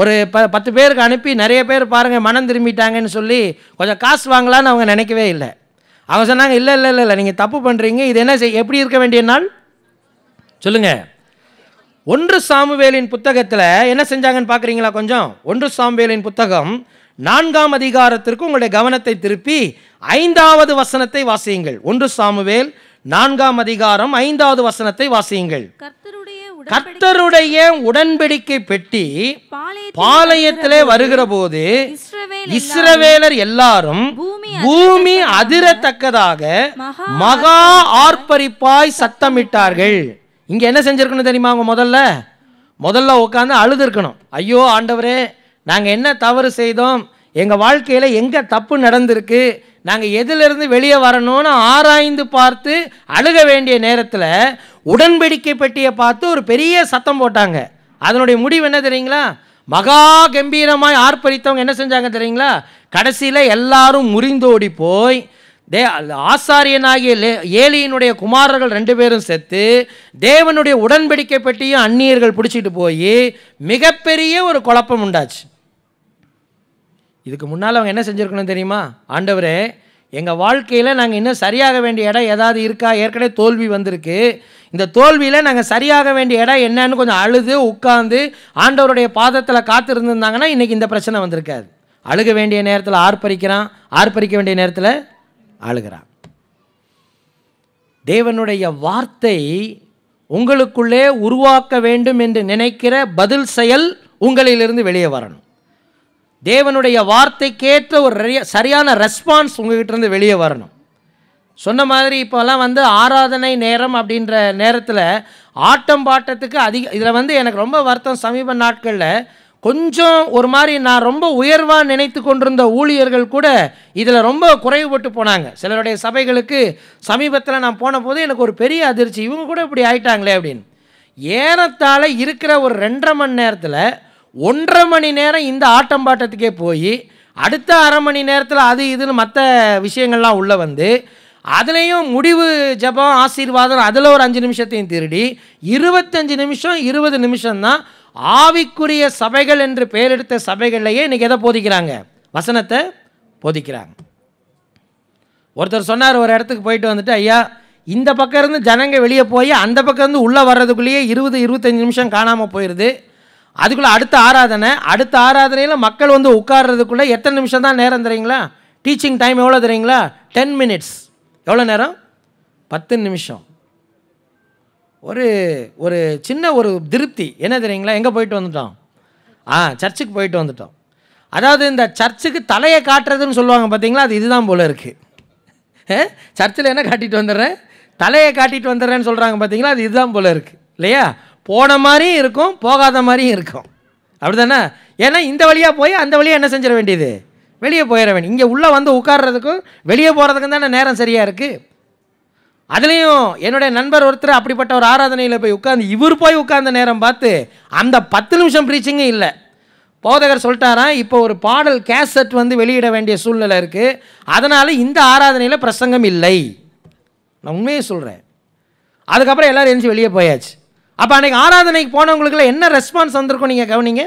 ஒரு ப பத்து பேருக்கு அனுப்பி நிறைய பேர் பாருங்கள் மனம் திரும்பிட்டாங்கன்னு சொல்லி கொஞ்சம் காசு வாங்கலான்னு அவங்க நினைக்கவே இல்லை அவங்க சொன்னாங்க இல்லை இல்லை இல்லை இல்லை நீங்கள் தப்பு பண்ணுறீங்க இது என்ன செய் எப்படி இருக்க வேண்டிய நாள் சொல்லுங்கள் ஒன்று சாமுவேலின் புத்தகத்தில் என்ன செஞ்சாங்கன்னு பார்க்குறீங்களா கொஞ்சம் ஒன்று சாமுவேலின் புத்தகம் நான்காம் அதிகாரத்திற்கு உங்களுடைய கவனத்தை திருப்பி ஐந்தாவது வசனத்தை வாசியுங்கள் ஒன்று சாமுவேல் நான்காம் அதிகாரம் ஐந்தாவது வசனத்தை வாசியுங்கள் கர்த்தருடைய உடன்படிக்கை பெட்டி பாளையத்திலே வருகிற போது இஸ்ரவேலர் எல்லாரும் பூமி அதிரத்தக்கதாக மகா ஆர்ப்பரிப்பாய் சத்தமிட்டார்கள் இங்க என்ன செஞ்சிருக்கணும் தெரியுமா அவங்க முதல்ல முதல்ல உட்காந்து அழுது இருக்கணும் ஐயோ ஆண்டவரே நாங்கள் என்ன தவறு செய்தோம் எங்கள் வாழ்க்கையில் எங்கே தப்பு நடந்திருக்கு நாங்கள் எதிலிருந்து வெளியே வரணும்னு ஆராய்ந்து பார்த்து அழுக வேண்டிய நேரத்தில் உடன்படிக்கை பெட்டியை பார்த்து ஒரு பெரிய சத்தம் போட்டாங்க அதனுடைய முடிவு என்ன தெரியுங்களா மகா கம்பீரமாய் ஆர்ப்பரித்தவங்க என்ன செஞ்சாங்க தெரியுங்களா கடைசியில் எல்லாரும் முறிந்தோடி போய் தே ஆசாரியனாகிய ஏலியினுடைய குமாரர்கள் ரெண்டு பேரும் செத்து தேவனுடைய உடன்படிக்கை பெட்டியும் அந்நியர்கள் பிடிச்சிட்டு போய் மிகப்பெரிய ஒரு குழப்பம் உண்டாச்சு இதுக்கு முன்னால் அவங்க என்ன செஞ்சுருக்கணும் தெரியுமா ஆண்டவரே எங்கள் வாழ்க்கையில் நாங்கள் இன்னும் சரியாக வேண்டிய இடம் ஏதாவது இருக்கா ஏற்கனவே தோல்வி வந்திருக்கு இந்த தோல்வியில் நாங்கள் சரியாக வேண்டிய இடம் என்னன்னு கொஞ்சம் அழுது உட்காந்து ஆண்டவருடைய பாதத்தில் காத்திருந்துருந்தாங்கன்னா இன்றைக்கி இந்த பிரச்சனை வந்திருக்காது அழுக வேண்டிய நேரத்தில் ஆர்ப்பரிக்கிறான் ஆர்ப்பரிக்க வேண்டிய நேரத்தில் அழுகிறான் தேவனுடைய வார்த்தை உங்களுக்குள்ளே உருவாக்க வேண்டும் என்று நினைக்கிற பதில் செயல் உங்களிலிருந்து வெளியே வரணும் தேவனுடைய வார்த்தைக்கேற்ற ஒரு சரியான ரெஸ்பான்ஸ் உங்ககிட்டருந்து வெளியே வரணும் சொன்ன மாதிரி இப்போல்லாம் வந்து ஆராதனை நேரம் அப்படின்ற நேரத்தில் ஆட்டம் பாட்டத்துக்கு அதிக இதில் வந்து எனக்கு ரொம்ப வருத்தம் சமீப நாட்களில் கொஞ்சம் ஒரு மாதிரி நான் ரொம்ப உயர்வாக நினைத்து கொண்டிருந்த ஊழியர்கள் கூட இதில் ரொம்ப குறைவுபட்டு போனாங்க சிலருடைய சபைகளுக்கு சமீபத்தில் நான் போன போது எனக்கு ஒரு பெரிய அதிர்ச்சி இவங்க கூட இப்படி ஆயிட்டாங்களே அப்படின்னு ஏறத்தாழ இருக்கிற ஒரு ரெண்டரை மணி நேரத்தில் ஒன்றரை மணி நேரம் இந்த ஆட்டம் பாட்டத்துக்கே போய் அடுத்த அரை மணி நேரத்தில் அது இதுன்னு மற்ற விஷயங்கள்லாம் உள்ளே வந்து அதுலேயும் முடிவு ஜபம் ஆசீர்வாதம் அதில் ஒரு அஞ்சு நிமிஷத்தையும் திருடி இருபத்தஞ்சு நிமிஷம் இருபது நிமிஷம்தான் ஆவிக்குரிய சபைகள் என்று பெயர் எடுத்த சபைகள்லையே இன்றைக்கி எதை போதிக்கிறாங்க வசனத்தை போதிக்கிறாங்க ஒருத்தர் சொன்னார் ஒரு இடத்துக்கு போயிட்டு வந்துட்டு ஐயா இந்த பக்கம் இருந்து ஜனங்க வெளியே போய் அந்த பக்கம் இருந்து உள்ளே வர்றதுக்குள்ளேயே இருபது இருபத்தஞ்சி நிமிஷம் காணாமல் போயிடுது அதுக்குள்ளே அடுத்த ஆராதனை அடுத்த ஆராதனையில் மக்கள் வந்து உட்கார்றதுக்குள்ளே எத்தனை நிமிஷம் தான் நேரம் தரீங்களா டீச்சிங் டைம் எவ்வளோ தரீங்களா டென் மினிட்ஸ் எவ்வளோ நேரம் பத்து நிமிஷம் ஒரு ஒரு சின்ன ஒரு திருப்தி என்ன தெரியுங்களா எங்கே போயிட்டு வந்துட்டோம் ஆ சர்ச்சுக்கு போயிட்டு வந்துட்டோம் அதாவது இந்த சர்ச்சுக்கு தலையை காட்டுறதுன்னு சொல்லுவாங்க பார்த்தீங்களா அது இதுதான் போல் இருக்குது சர்ச்சில் என்ன காட்டிட்டு வந்துடுறேன் தலையை காட்டிட்டு வந்துடுறேன்னு சொல்கிறாங்க பார்த்தீங்களா அது இதுதான் போல் இருக்குது இல்லையா போன மாதிரியும் இருக்கும் போகாத மாதிரியும் இருக்கும் அப்படி தானே ஏன்னா இந்த வழியாக போய் அந்த வழியாக என்ன செஞ்சிட வேண்டியது வெளியே போயிட வேண்டிய இங்கே உள்ளே வந்து உட்கார்றதுக்கும் வெளியே போகிறதுக்கும் தானே நேரம் சரியாக இருக்குது அதுலேயும் என்னுடைய நண்பர் ஒருத்தர் அப்படிப்பட்ட ஒரு ஆராதனையில் போய் உட்காந்து இவர் போய் உட்கார்ந்த நேரம் பார்த்து அந்த பத்து நிமிஷம் ப்ரீச்சிங்கும் இல்லை போதகர் சொல்லிட்டாராம் இப்போ ஒரு பாடல் கேசட் வந்து வெளியிட வேண்டிய சூழ்நிலை இருக்குது அதனால் இந்த ஆராதனையில் பிரசங்கம் இல்லை நான் உண்மையே சொல்கிறேன் அதுக்கப்புறம் எல்லோரும் எழுந்து வெளியே போயாச்சு அப்போ அன்றைக்கி ஆராதனைக்கு போனவங்களுக்குலாம் என்ன ரெஸ்பான்ஸ் வந்திருக்கும் நீங்கள் கவனிங்க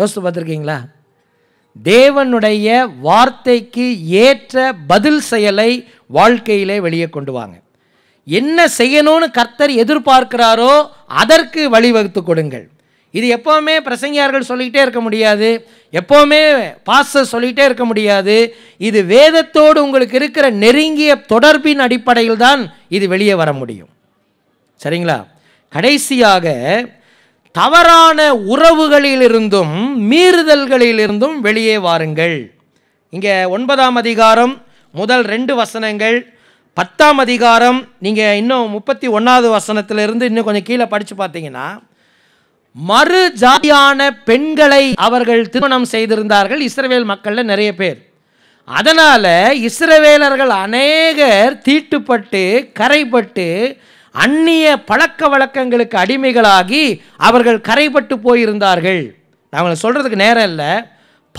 யோசித்து பார்த்துருக்கீங்களா தேவனுடைய வார்த்தைக்கு ஏற்ற பதில் செயலை வாழ்க்கையிலே வெளியே கொண்டு வாங்க என்ன செய்யணும்னு கர்த்தர் எதிர்பார்க்கிறாரோ அதற்கு வழிவகுத்து கொடுங்கள் இது எப்போவுமே பிரசங்கியார்கள் சொல்லிக்கிட்டே இருக்க முடியாது எப்போவுமே பாச சொல்லிக்கிட்டே இருக்க முடியாது இது வேதத்தோடு உங்களுக்கு இருக்கிற நெருங்கிய தொடர்பின் அடிப்படையில் தான் இது வெளியே வர முடியும் சரிங்களா கடைசியாக தவறான உறவுகளிலிருந்தும் மீறுதல்களிலிருந்தும் வெளியே வாருங்கள் இங்கே ஒன்பதாம் அதிகாரம் முதல் ரெண்டு வசனங்கள் பத்தாம் அதிகாரம் நீங்கள் இன்னும் முப்பத்தி ஒன்றாவது வசனத்திலிருந்து இன்னும் கொஞ்சம் கீழே படித்து பார்த்தீங்கன்னா மறு ஜாதியான பெண்களை அவர்கள் திருமணம் செய்திருந்தார்கள் இஸ்ரவேல் மக்களில் நிறைய பேர் அதனால் இஸ்ரவேலர்கள் அநேகர் தீட்டுப்பட்டு கரைப்பட்டு அந்நிய பழக்க வழக்கங்களுக்கு அடிமைகளாகி அவர்கள் கரைப்பட்டு போயிருந்தார்கள் நான் சொல்கிறதுக்கு நேரம் இல்லை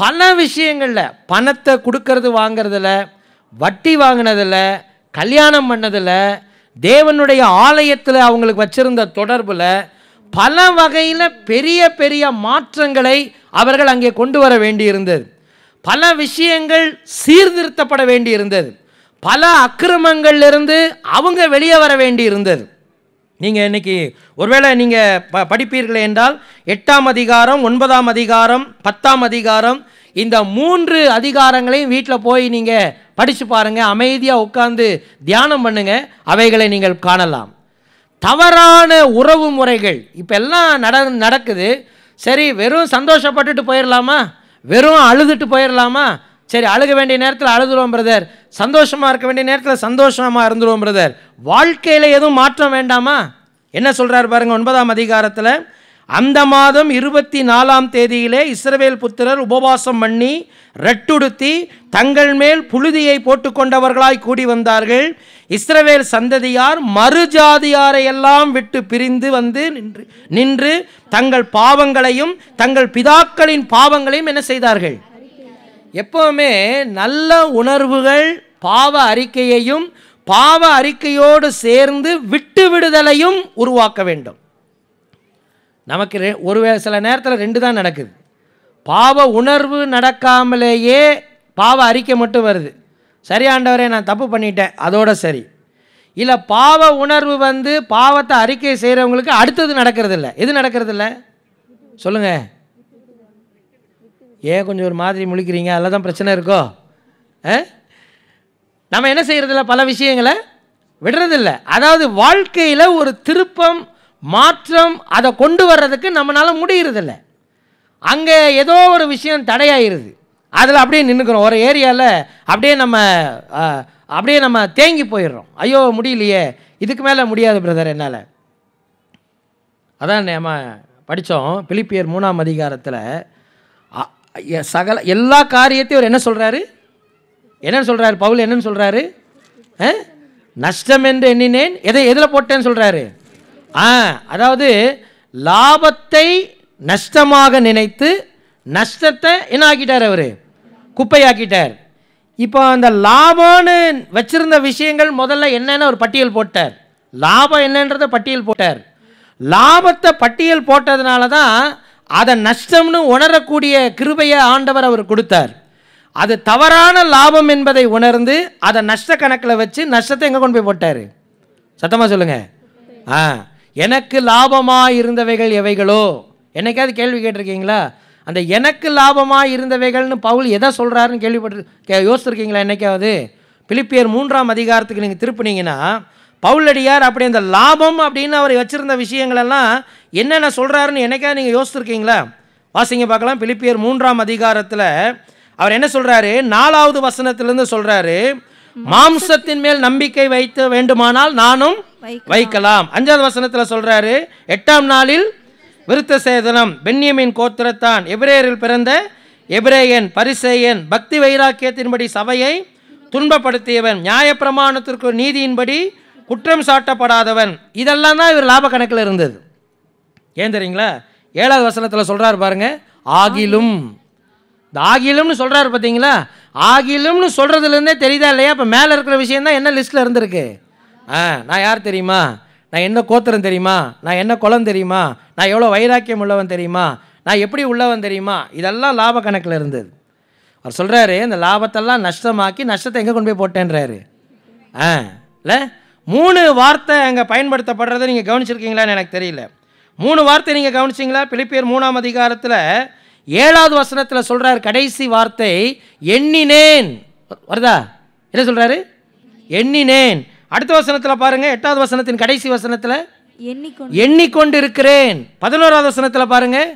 பல விஷயங்களில் பணத்தை கொடுக்கறது வாங்கிறதுல வட்டி வாங்கினதில் கல்யாணம் பண்ணதில் தேவனுடைய ஆலயத்தில் அவங்களுக்கு வச்சுருந்த தொடர்பில் பல வகையில் பெரிய பெரிய மாற்றங்களை அவர்கள் அங்கே கொண்டு வர வேண்டியிருந்தது பல விஷயங்கள் சீர்திருத்தப்பட வேண்டியிருந்தது பல அக்கிரமங்கள்லேருந்து அவங்க வெளியே வர வேண்டி இருந்தது நீங்கள் இன்றைக்கி ஒருவேளை நீங்கள் ப படிப்பீர்களே என்றால் எட்டாம் அதிகாரம் ஒன்பதாம் அதிகாரம் பத்தாம் அதிகாரம் இந்த மூன்று அதிகாரங்களையும் வீட்டில் போய் நீங்கள் படித்து பாருங்கள் அமைதியாக உட்காந்து தியானம் பண்ணுங்கள் அவைகளை நீங்கள் காணலாம் தவறான உறவு முறைகள் இப்போ எல்லாம் நட நடக்குது சரி வெறும் சந்தோஷப்பட்டுட்டு போயிடலாமா வெறும் அழுதுட்டு போயிடலாமா சரி அழுக வேண்டிய நேரத்தில் அழுதுருவோம் பிரதர் சந்தோஷமாக இருக்க வேண்டிய நேரத்தில் சந்தோஷமாக இருந்துருவோம் பிரதர் வாழ்க்கையில் எதுவும் மாற்றம் வேண்டாமா என்ன சொல்கிறார் பாருங்கள் ஒன்பதாம் அதிகாரத்தில் அந்த மாதம் இருபத்தி நாலாம் தேதியிலே இஸ்ரவேல் புத்திரர் உபவாசம் பண்ணி ரெட்டுடுத்தி தங்கள் மேல் புழுதியை போட்டுக்கொண்டவர்களாய் கூடி வந்தார்கள் இஸ்ரவேல் சந்ததியார் மறுஜாதியாரையெல்லாம் எல்லாம் விட்டு பிரிந்து வந்து நின்று நின்று தங்கள் பாவங்களையும் தங்கள் பிதாக்களின் பாவங்களையும் என்ன செய்தார்கள் எப்போவுமே நல்ல உணர்வுகள் பாவ அறிக்கையையும் பாவ அறிக்கையோடு சேர்ந்து விட்டு விடுதலையும் உருவாக்க வேண்டும் நமக்கு ஒரு சில நேரத்தில் ரெண்டு தான் நடக்குது பாவ உணர்வு நடக்காமலேயே பாவ அறிக்கை மட்டும் வருது சரியாண்டவரே நான் தப்பு பண்ணிட்டேன் அதோட சரி இல்லை பாவ உணர்வு வந்து பாவத்தை அறிக்கை செய்கிறவங்களுக்கு அடுத்தது நடக்கிறதில்ல எது நடக்கிறதில்ல சொல்லுங்கள் ஏன் கொஞ்சம் ஒரு மாதிரி முழிக்கிறீங்க அதில் தான் பிரச்சனை இருக்கோ நம்ம என்ன செய்கிறதில்ல பல விஷயங்களை விடுறதில்ல அதாவது வாழ்க்கையில் ஒரு திருப்பம் மாற்றம் அதை கொண்டு வர்றதுக்கு நம்மளால் முடிகிறதில்ல அங்கே ஏதோ ஒரு விஷயம் தடையாகிடுது அதில் அப்படியே நின்றுக்கிறோம் ஒரு ஏரியாவில் அப்படியே நம்ம அப்படியே நம்ம தேங்கி போயிடுறோம் ஐயோ முடியலையே இதுக்கு மேலே முடியாது பிரதர் என்னால் அதான் நம்ம படித்தோம் பிலிப்பியர் மூணாம் அதிகாரத்தில் சகல எல்லா காரியத்தையும் அவர் என்ன சொல்கிறாரு என்னென்னு சொல்கிறாரு பவுல் என்னன்னு சொல்கிறாரு நஷ்டம் என்று எண்ணினேன் எதை எதில் போட்டேன்னு சொல்கிறாரு ஆ அதாவது லாபத்தை நஷ்டமாக நினைத்து நஷ்டத்தை என்ன ஆக்கிட்டார் அவர் குப்பையாக்கிட்டார் இப்போ அந்த லாபம்னு வச்சுருந்த விஷயங்கள் முதல்ல என்னென்னு ஒரு பட்டியல் போட்டார் லாபம் என்னன்றதை பட்டியல் போட்டார் லாபத்தை பட்டியல் போட்டதுனால தான் அதை நஷ்டம்னு உணரக்கூடிய கிருபையை ஆண்டவர் அவர் கொடுத்தார் அது தவறான லாபம் என்பதை உணர்ந்து அதை நஷ்ட கணக்கில் வச்சு நஷ்டத்தை எங்கே கொண்டு போய் போட்டார் சத்தமாக சொல்லுங்கள் ஆ எனக்கு லாபமாக இருந்தவைகள் எவைகளோ என்னைக்காவது கேள்வி கேட்டிருக்கீங்களா அந்த எனக்கு லாபமாக இருந்தவைகள்னு பவுல் எதை சொல்கிறாருன்னு கேள்விப்பட்டு கே யோசிச்சிருக்கீங்களா என்னைக்காவது பிலிப்பியர் மூன்றாம் அதிகாரத்துக்கு நீங்கள் திருப்பினீங்கன்னா பவுலடியார் அப்படி அந்த லாபம் அப்படின்னு அவர் வச்சுருந்த விஷயங்களெல்லாம் என்னென்ன சொல்கிறாருன்னு என்னைக்கா நீங்கள் யோசிச்சுருக்கீங்களா வாசிங்க பார்க்கலாம் பிலிப்பியர் மூன்றாம் அதிகாரத்தில் அவர் என்ன சொல்கிறாரு நாலாவது வசனத்திலேருந்து சொல்கிறாரு மாம்சத்தின் மேல் நம்பிக்கை வைத்த வேண்டுமானால் நானும் வைக்கலாம் அஞ்சாவது வசனத்தில் சொல்கிறாரு எட்டாம் நாளில் விருத்த சேதனம் பென்யமின் கோத்திரத்தான் எபிரேயரில் பிறந்த எபிரேயன் பரிசேயன் பக்தி வைராக்கியத்தின்படி சபையை துன்பப்படுத்தியவன் நியாயப்பிரமாணத்திற்கு நீதியின்படி குற்றம் சாட்டப்படாதவன் இதெல்லாம் தான் இவர் லாப கணக்கில் இருந்தது ஏன் தெரியுங்களா ஏழாவது வசனத்தில் சொல்கிறார் பாருங்க ஆகிலும் இந்த ஆகிலும்னு சொல்கிறாரு பார்த்தீங்களா ஆகிலும்னு சொல்கிறதுலேருந்தே தெரியுதா இல்லையா இப்போ மேலே இருக்கிற விஷயந்தான் என்ன லிஸ்ட்டில் இருந்திருக்கு ஆ நான் யார் தெரியுமா நான் என்ன கோத்திரம் தெரியுமா நான் என்ன குளம் தெரியுமா நான் எவ்வளோ வைராக்கியம் உள்ளவன் தெரியுமா நான் எப்படி உள்ளவன் தெரியுமா இதெல்லாம் லாப கணக்கில் இருந்தது அவர் சொல்கிறாரு இந்த லாபத்தெல்லாம் நஷ்டமாக்கி நஷ்டத்தை எங்கே கொண்டு போய் போட்டேன்றாரு ஆ இல்லை மூணு வார்த்தை அங்கே பயன்படுத்தப்படுறத நீங்கள் கவனிச்சிருக்கீங்களான்னு எனக்கு தெரியல மூணு வார்த்தை நீங்கள் கவனிச்சிங்களா பிலிப்பியர் மூணாம் அதிகாரத்தில் ஏழாவது வசனத்தில் சொல்கிறார் கடைசி வார்த்தை எண்ணினேன் வருதா என்ன சொல்கிறாரு எண்ணினேன் அடுத்த வசனத்தில் பாருங்கள் எட்டாவது வசனத்தின் கடைசி வசனத்தில் எண்ணிக்கொண்டு இருக்கிறேன் பதினோராவது வசனத்தில் பாருங்கள்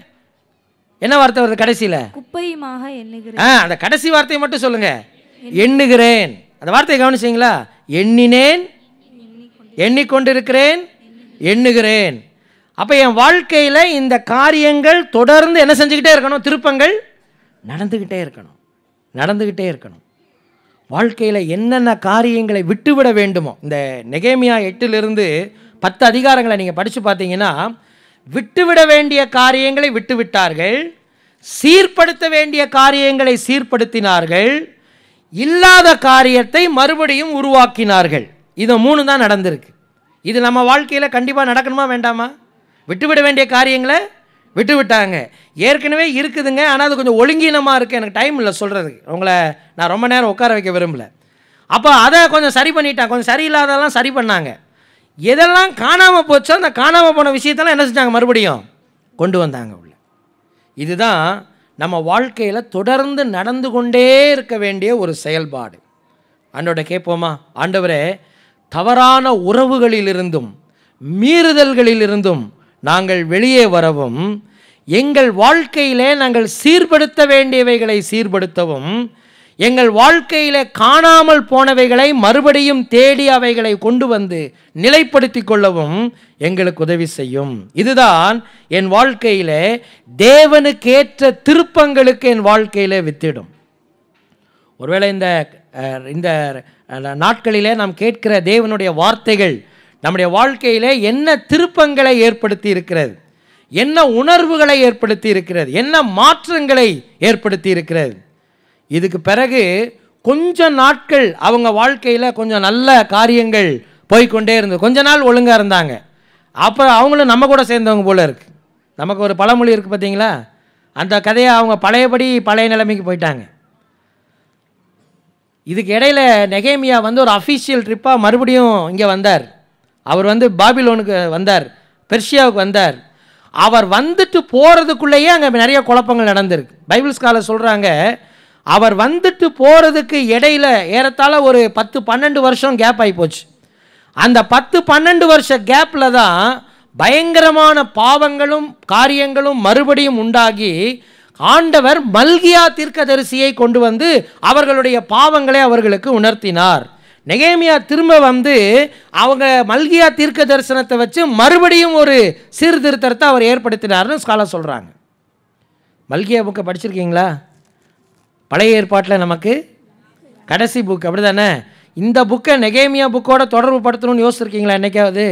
என்ன வார்த்தை வருது கடைசியில் குப்பையுமாக எண்ணுகிறேன் ஆ அந்த கடைசி வார்த்தையை மட்டும் சொல்லுங்கள் எண்ணுகிறேன் அந்த வார்த்தையை கவனிச்சிங்களா எண்ணினேன் எண்ணிக்கொண்டிருக்கிறேன் எண்ணுகிறேன் அப்போ என் வாழ்க்கையில் இந்த காரியங்கள் தொடர்ந்து என்ன செஞ்சுக்கிட்டே இருக்கணும் திருப்பங்கள் நடந்துக்கிட்டே இருக்கணும் நடந்துக்கிட்டே இருக்கணும் வாழ்க்கையில் என்னென்ன காரியங்களை விட்டுவிட வேண்டுமோ இந்த நெகேமியா எட்டிலிருந்து பத்து அதிகாரங்களை நீங்கள் படித்து பார்த்தீங்கன்னா விட்டுவிட வேண்டிய காரியங்களை விட்டுவிட்டார்கள் சீர்படுத்த வேண்டிய காரியங்களை சீர்படுத்தினார்கள் இல்லாத காரியத்தை மறுபடியும் உருவாக்கினார்கள் இது மூணு தான் நடந்திருக்கு இது நம்ம வாழ்க்கையில் கண்டிப்பாக நடக்கணுமா வேண்டாமா விட்டுவிட வேண்டிய காரியங்களை விட்டு விட்டாங்க ஏற்கனவே இருக்குதுங்க ஆனால் அது கொஞ்சம் ஒழுங்கீனமாக இருக்குது எனக்கு டைம் இல்லை சொல்கிறதுக்கு உங்களை நான் ரொம்ப நேரம் உட்கார வைக்க விரும்பலை அப்போ அதை கொஞ்சம் சரி பண்ணிட்டேன் கொஞ்சம் சரியில்லாதெல்லாம் சரி பண்ணாங்க எதெல்லாம் காணாமல் போச்சோ அந்த காணாமல் போன விஷயத்தெல்லாம் என்ன செஞ்சாங்க மறுபடியும் கொண்டு வந்தாங்க உள்ள இதுதான் நம்ம வாழ்க்கையில் தொடர்ந்து நடந்து கொண்டே இருக்க வேண்டிய ஒரு செயல்பாடு அன்னோட கேட்போமா ஆண்டவரே தவறான உறவுகளிலிருந்தும் மீறுதல்களிலிருந்தும் நாங்கள் வெளியே வரவும் எங்கள் வாழ்க்கையிலே நாங்கள் சீர்படுத்த வேண்டியவைகளை சீர்படுத்தவும் எங்கள் வாழ்க்கையிலே காணாமல் போனவைகளை மறுபடியும் தேடி அவைகளை கொண்டு வந்து நிலைப்படுத்தி கொள்ளவும் எங்களுக்கு உதவி செய்யும் இதுதான் என் வாழ்க்கையிலே தேவனுக்கேற்ற திருப்பங்களுக்கு என் வாழ்க்கையிலே வித்திடும் ஒருவேளை இந்த இந்த நாட்களிலே நாம் கேட்கிற தேவனுடைய வார்த்தைகள் நம்முடைய வாழ்க்கையிலே என்ன திருப்பங்களை ஏற்படுத்தி இருக்கிறது என்ன உணர்வுகளை ஏற்படுத்தி இருக்கிறது என்ன மாற்றங்களை ஏற்படுத்தி இருக்கிறது இதுக்கு பிறகு கொஞ்சம் நாட்கள் அவங்க வாழ்க்கையில் கொஞ்சம் நல்ல காரியங்கள் போய்கொண்டே இருந்தது கொஞ்ச நாள் ஒழுங்காக இருந்தாங்க அப்புறம் அவங்களும் நம்ம கூட சேர்ந்தவங்க போல் இருக்குது நமக்கு ஒரு பழமொழி இருக்குது பார்த்தீங்களா அந்த கதையை அவங்க பழையபடி பழைய நிலைமைக்கு போயிட்டாங்க இதுக்கு இடையில் நெகேமியா வந்து ஒரு அஃபீஷியல் ட்ரிப்பாக மறுபடியும் இங்கே வந்தார் அவர் வந்து பாபிலோனுக்கு வந்தார் பெர்ஷியாவுக்கு வந்தார் அவர் வந்துட்டு போகிறதுக்குள்ளேயே அங்கே நிறைய குழப்பங்கள் நடந்திருக்கு பைபிள் ஸ்காலர் சொல்கிறாங்க அவர் வந்துட்டு போகிறதுக்கு இடையில ஏறத்தாழ ஒரு பத்து பன்னெண்டு வருஷம் கேப் ஆகி போச்சு அந்த பத்து பன்னெண்டு வருஷ கேப்பில் தான் பயங்கரமான பாவங்களும் காரியங்களும் மறுபடியும் உண்டாகி ஆண்டவர் மல்கியா தீர்க்கதரிசியை கொண்டு வந்து அவர்களுடைய பாவங்களை அவர்களுக்கு உணர்த்தினார் நெகேமியா திரும்ப வந்து அவங்க மல்கியா தீர்க்க தரிசனத்தை வச்சு மறுபடியும் ஒரு சீர்திருத்தத்தை அவர் ஏற்படுத்தினார்னு ஸ்காலர் சொல்கிறாங்க மல்கியா புக்கை படிச்சிருக்கீங்களா பழைய ஏற்பாட்டில் நமக்கு கடைசி புக் அப்படி தானே இந்த புக்கை நெகேமியா புக்கோட தொடர்பு படுத்தணும்னு யோசிச்சிருக்கீங்களா என்றைக்காவது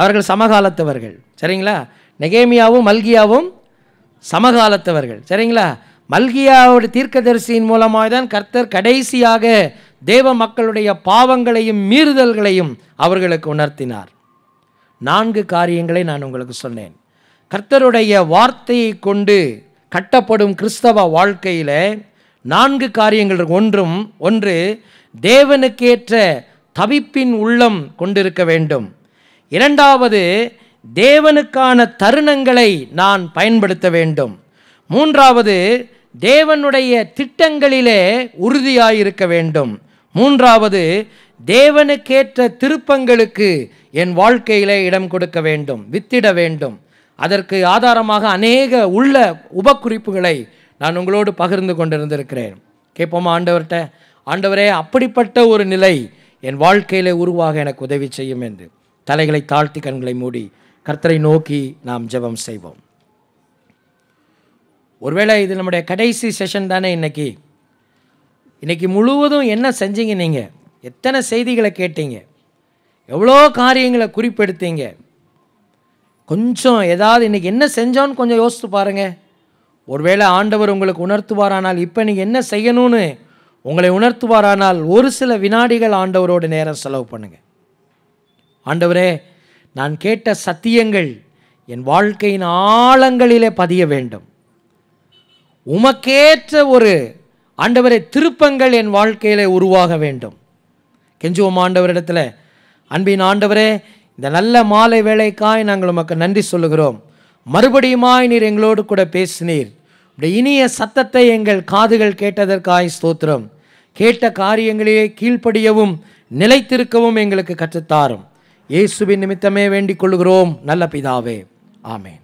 அவர்கள் சமகாலத்தவர்கள் சரிங்களா நெகேமியாவும் மல்கியாவும் சமகாலத்தவர்கள் சரிங்களா மல்கியாவோட தீர்க்கதரிசியின் மூலமாக தான் கர்த்தர் கடைசியாக தேவ மக்களுடைய பாவங்களையும் மீறுதல்களையும் அவர்களுக்கு உணர்த்தினார் நான்கு காரியங்களை நான் உங்களுக்கு சொன்னேன் கர்த்தருடைய வார்த்தையை கொண்டு கட்டப்படும் கிறிஸ்தவ வாழ்க்கையில் நான்கு காரியங்கள் ஒன்றும் ஒன்று தேவனுக்கேற்ற தவிப்பின் உள்ளம் கொண்டிருக்க வேண்டும் இரண்டாவது தேவனுக்கான தருணங்களை நான் பயன்படுத்த வேண்டும் மூன்றாவது தேவனுடைய திட்டங்களிலே உறுதியாயிருக்க வேண்டும் மூன்றாவது தேவனுக்கேற்ற திருப்பங்களுக்கு என் வாழ்க்கையிலே இடம் கொடுக்க வேண்டும் வித்திட வேண்டும் அதற்கு ஆதாரமாக அநேக உள்ள உபக்குறிப்புகளை நான் உங்களோடு பகிர்ந்து கொண்டிருந்திருக்கிறேன் கேட்போமா ஆண்டவர்கிட்ட ஆண்டவரே அப்படிப்பட்ட ஒரு நிலை என் வாழ்க்கையிலே உருவாக எனக்கு உதவி செய்யும் என்று தலைகளை தாழ்த்தி கண்களை மூடி கர்த்தரை நோக்கி நாம் ஜெபம் செய்வோம் ஒருவேளை இது நம்முடைய கடைசி செஷன் தானே இன்றைக்கி இன்றைக்கி முழுவதும் என்ன செஞ்சீங்க நீங்கள் எத்தனை செய்திகளை கேட்டீங்க எவ்வளோ காரியங்களை குறிப்பெடுத்தீங்க கொஞ்சம் ஏதாவது இன்றைக்கி என்ன செஞ்சோன்னு கொஞ்சம் யோசித்து பாருங்கள் ஒருவேளை ஆண்டவர் உங்களுக்கு உணர்த்துவாரானால் இப்போ நீங்கள் என்ன செய்யணும்னு உங்களை உணர்த்துவாரானால் ஒரு சில வினாடிகள் ஆண்டவரோட நேரம் செலவு பண்ணுங்கள் ஆண்டவரே நான் கேட்ட சத்தியங்கள் என் வாழ்க்கையின் ஆழங்களிலே பதிய வேண்டும் உமக்கேற்ற ஒரு ஆண்டவரை திருப்பங்கள் என் வாழ்க்கையிலே உருவாக வேண்டும் கெஞ்சுவோம் ஆண்டவரிடத்தில் அன்பின் ஆண்டவரே இந்த நல்ல மாலை வேலைக்காய் நாங்கள் உமக்கு நன்றி சொல்லுகிறோம் மறுபடியுமாய் நீர் எங்களோடு கூட பேசினீர் உடைய இனிய சத்தத்தை எங்கள் காதுகள் கேட்டதற்காய் ஸ்தோத்திரம் கேட்ட காரியங்களிலே கீழ்ப்படியவும் நிலைத்திருக்கவும் எங்களுக்கு கற்றுத்தாரும் இயேசுவின் நிமித்தமே வேண்டிக் கொள்கிறோம் நல்ல பிதாவே ஆமேன்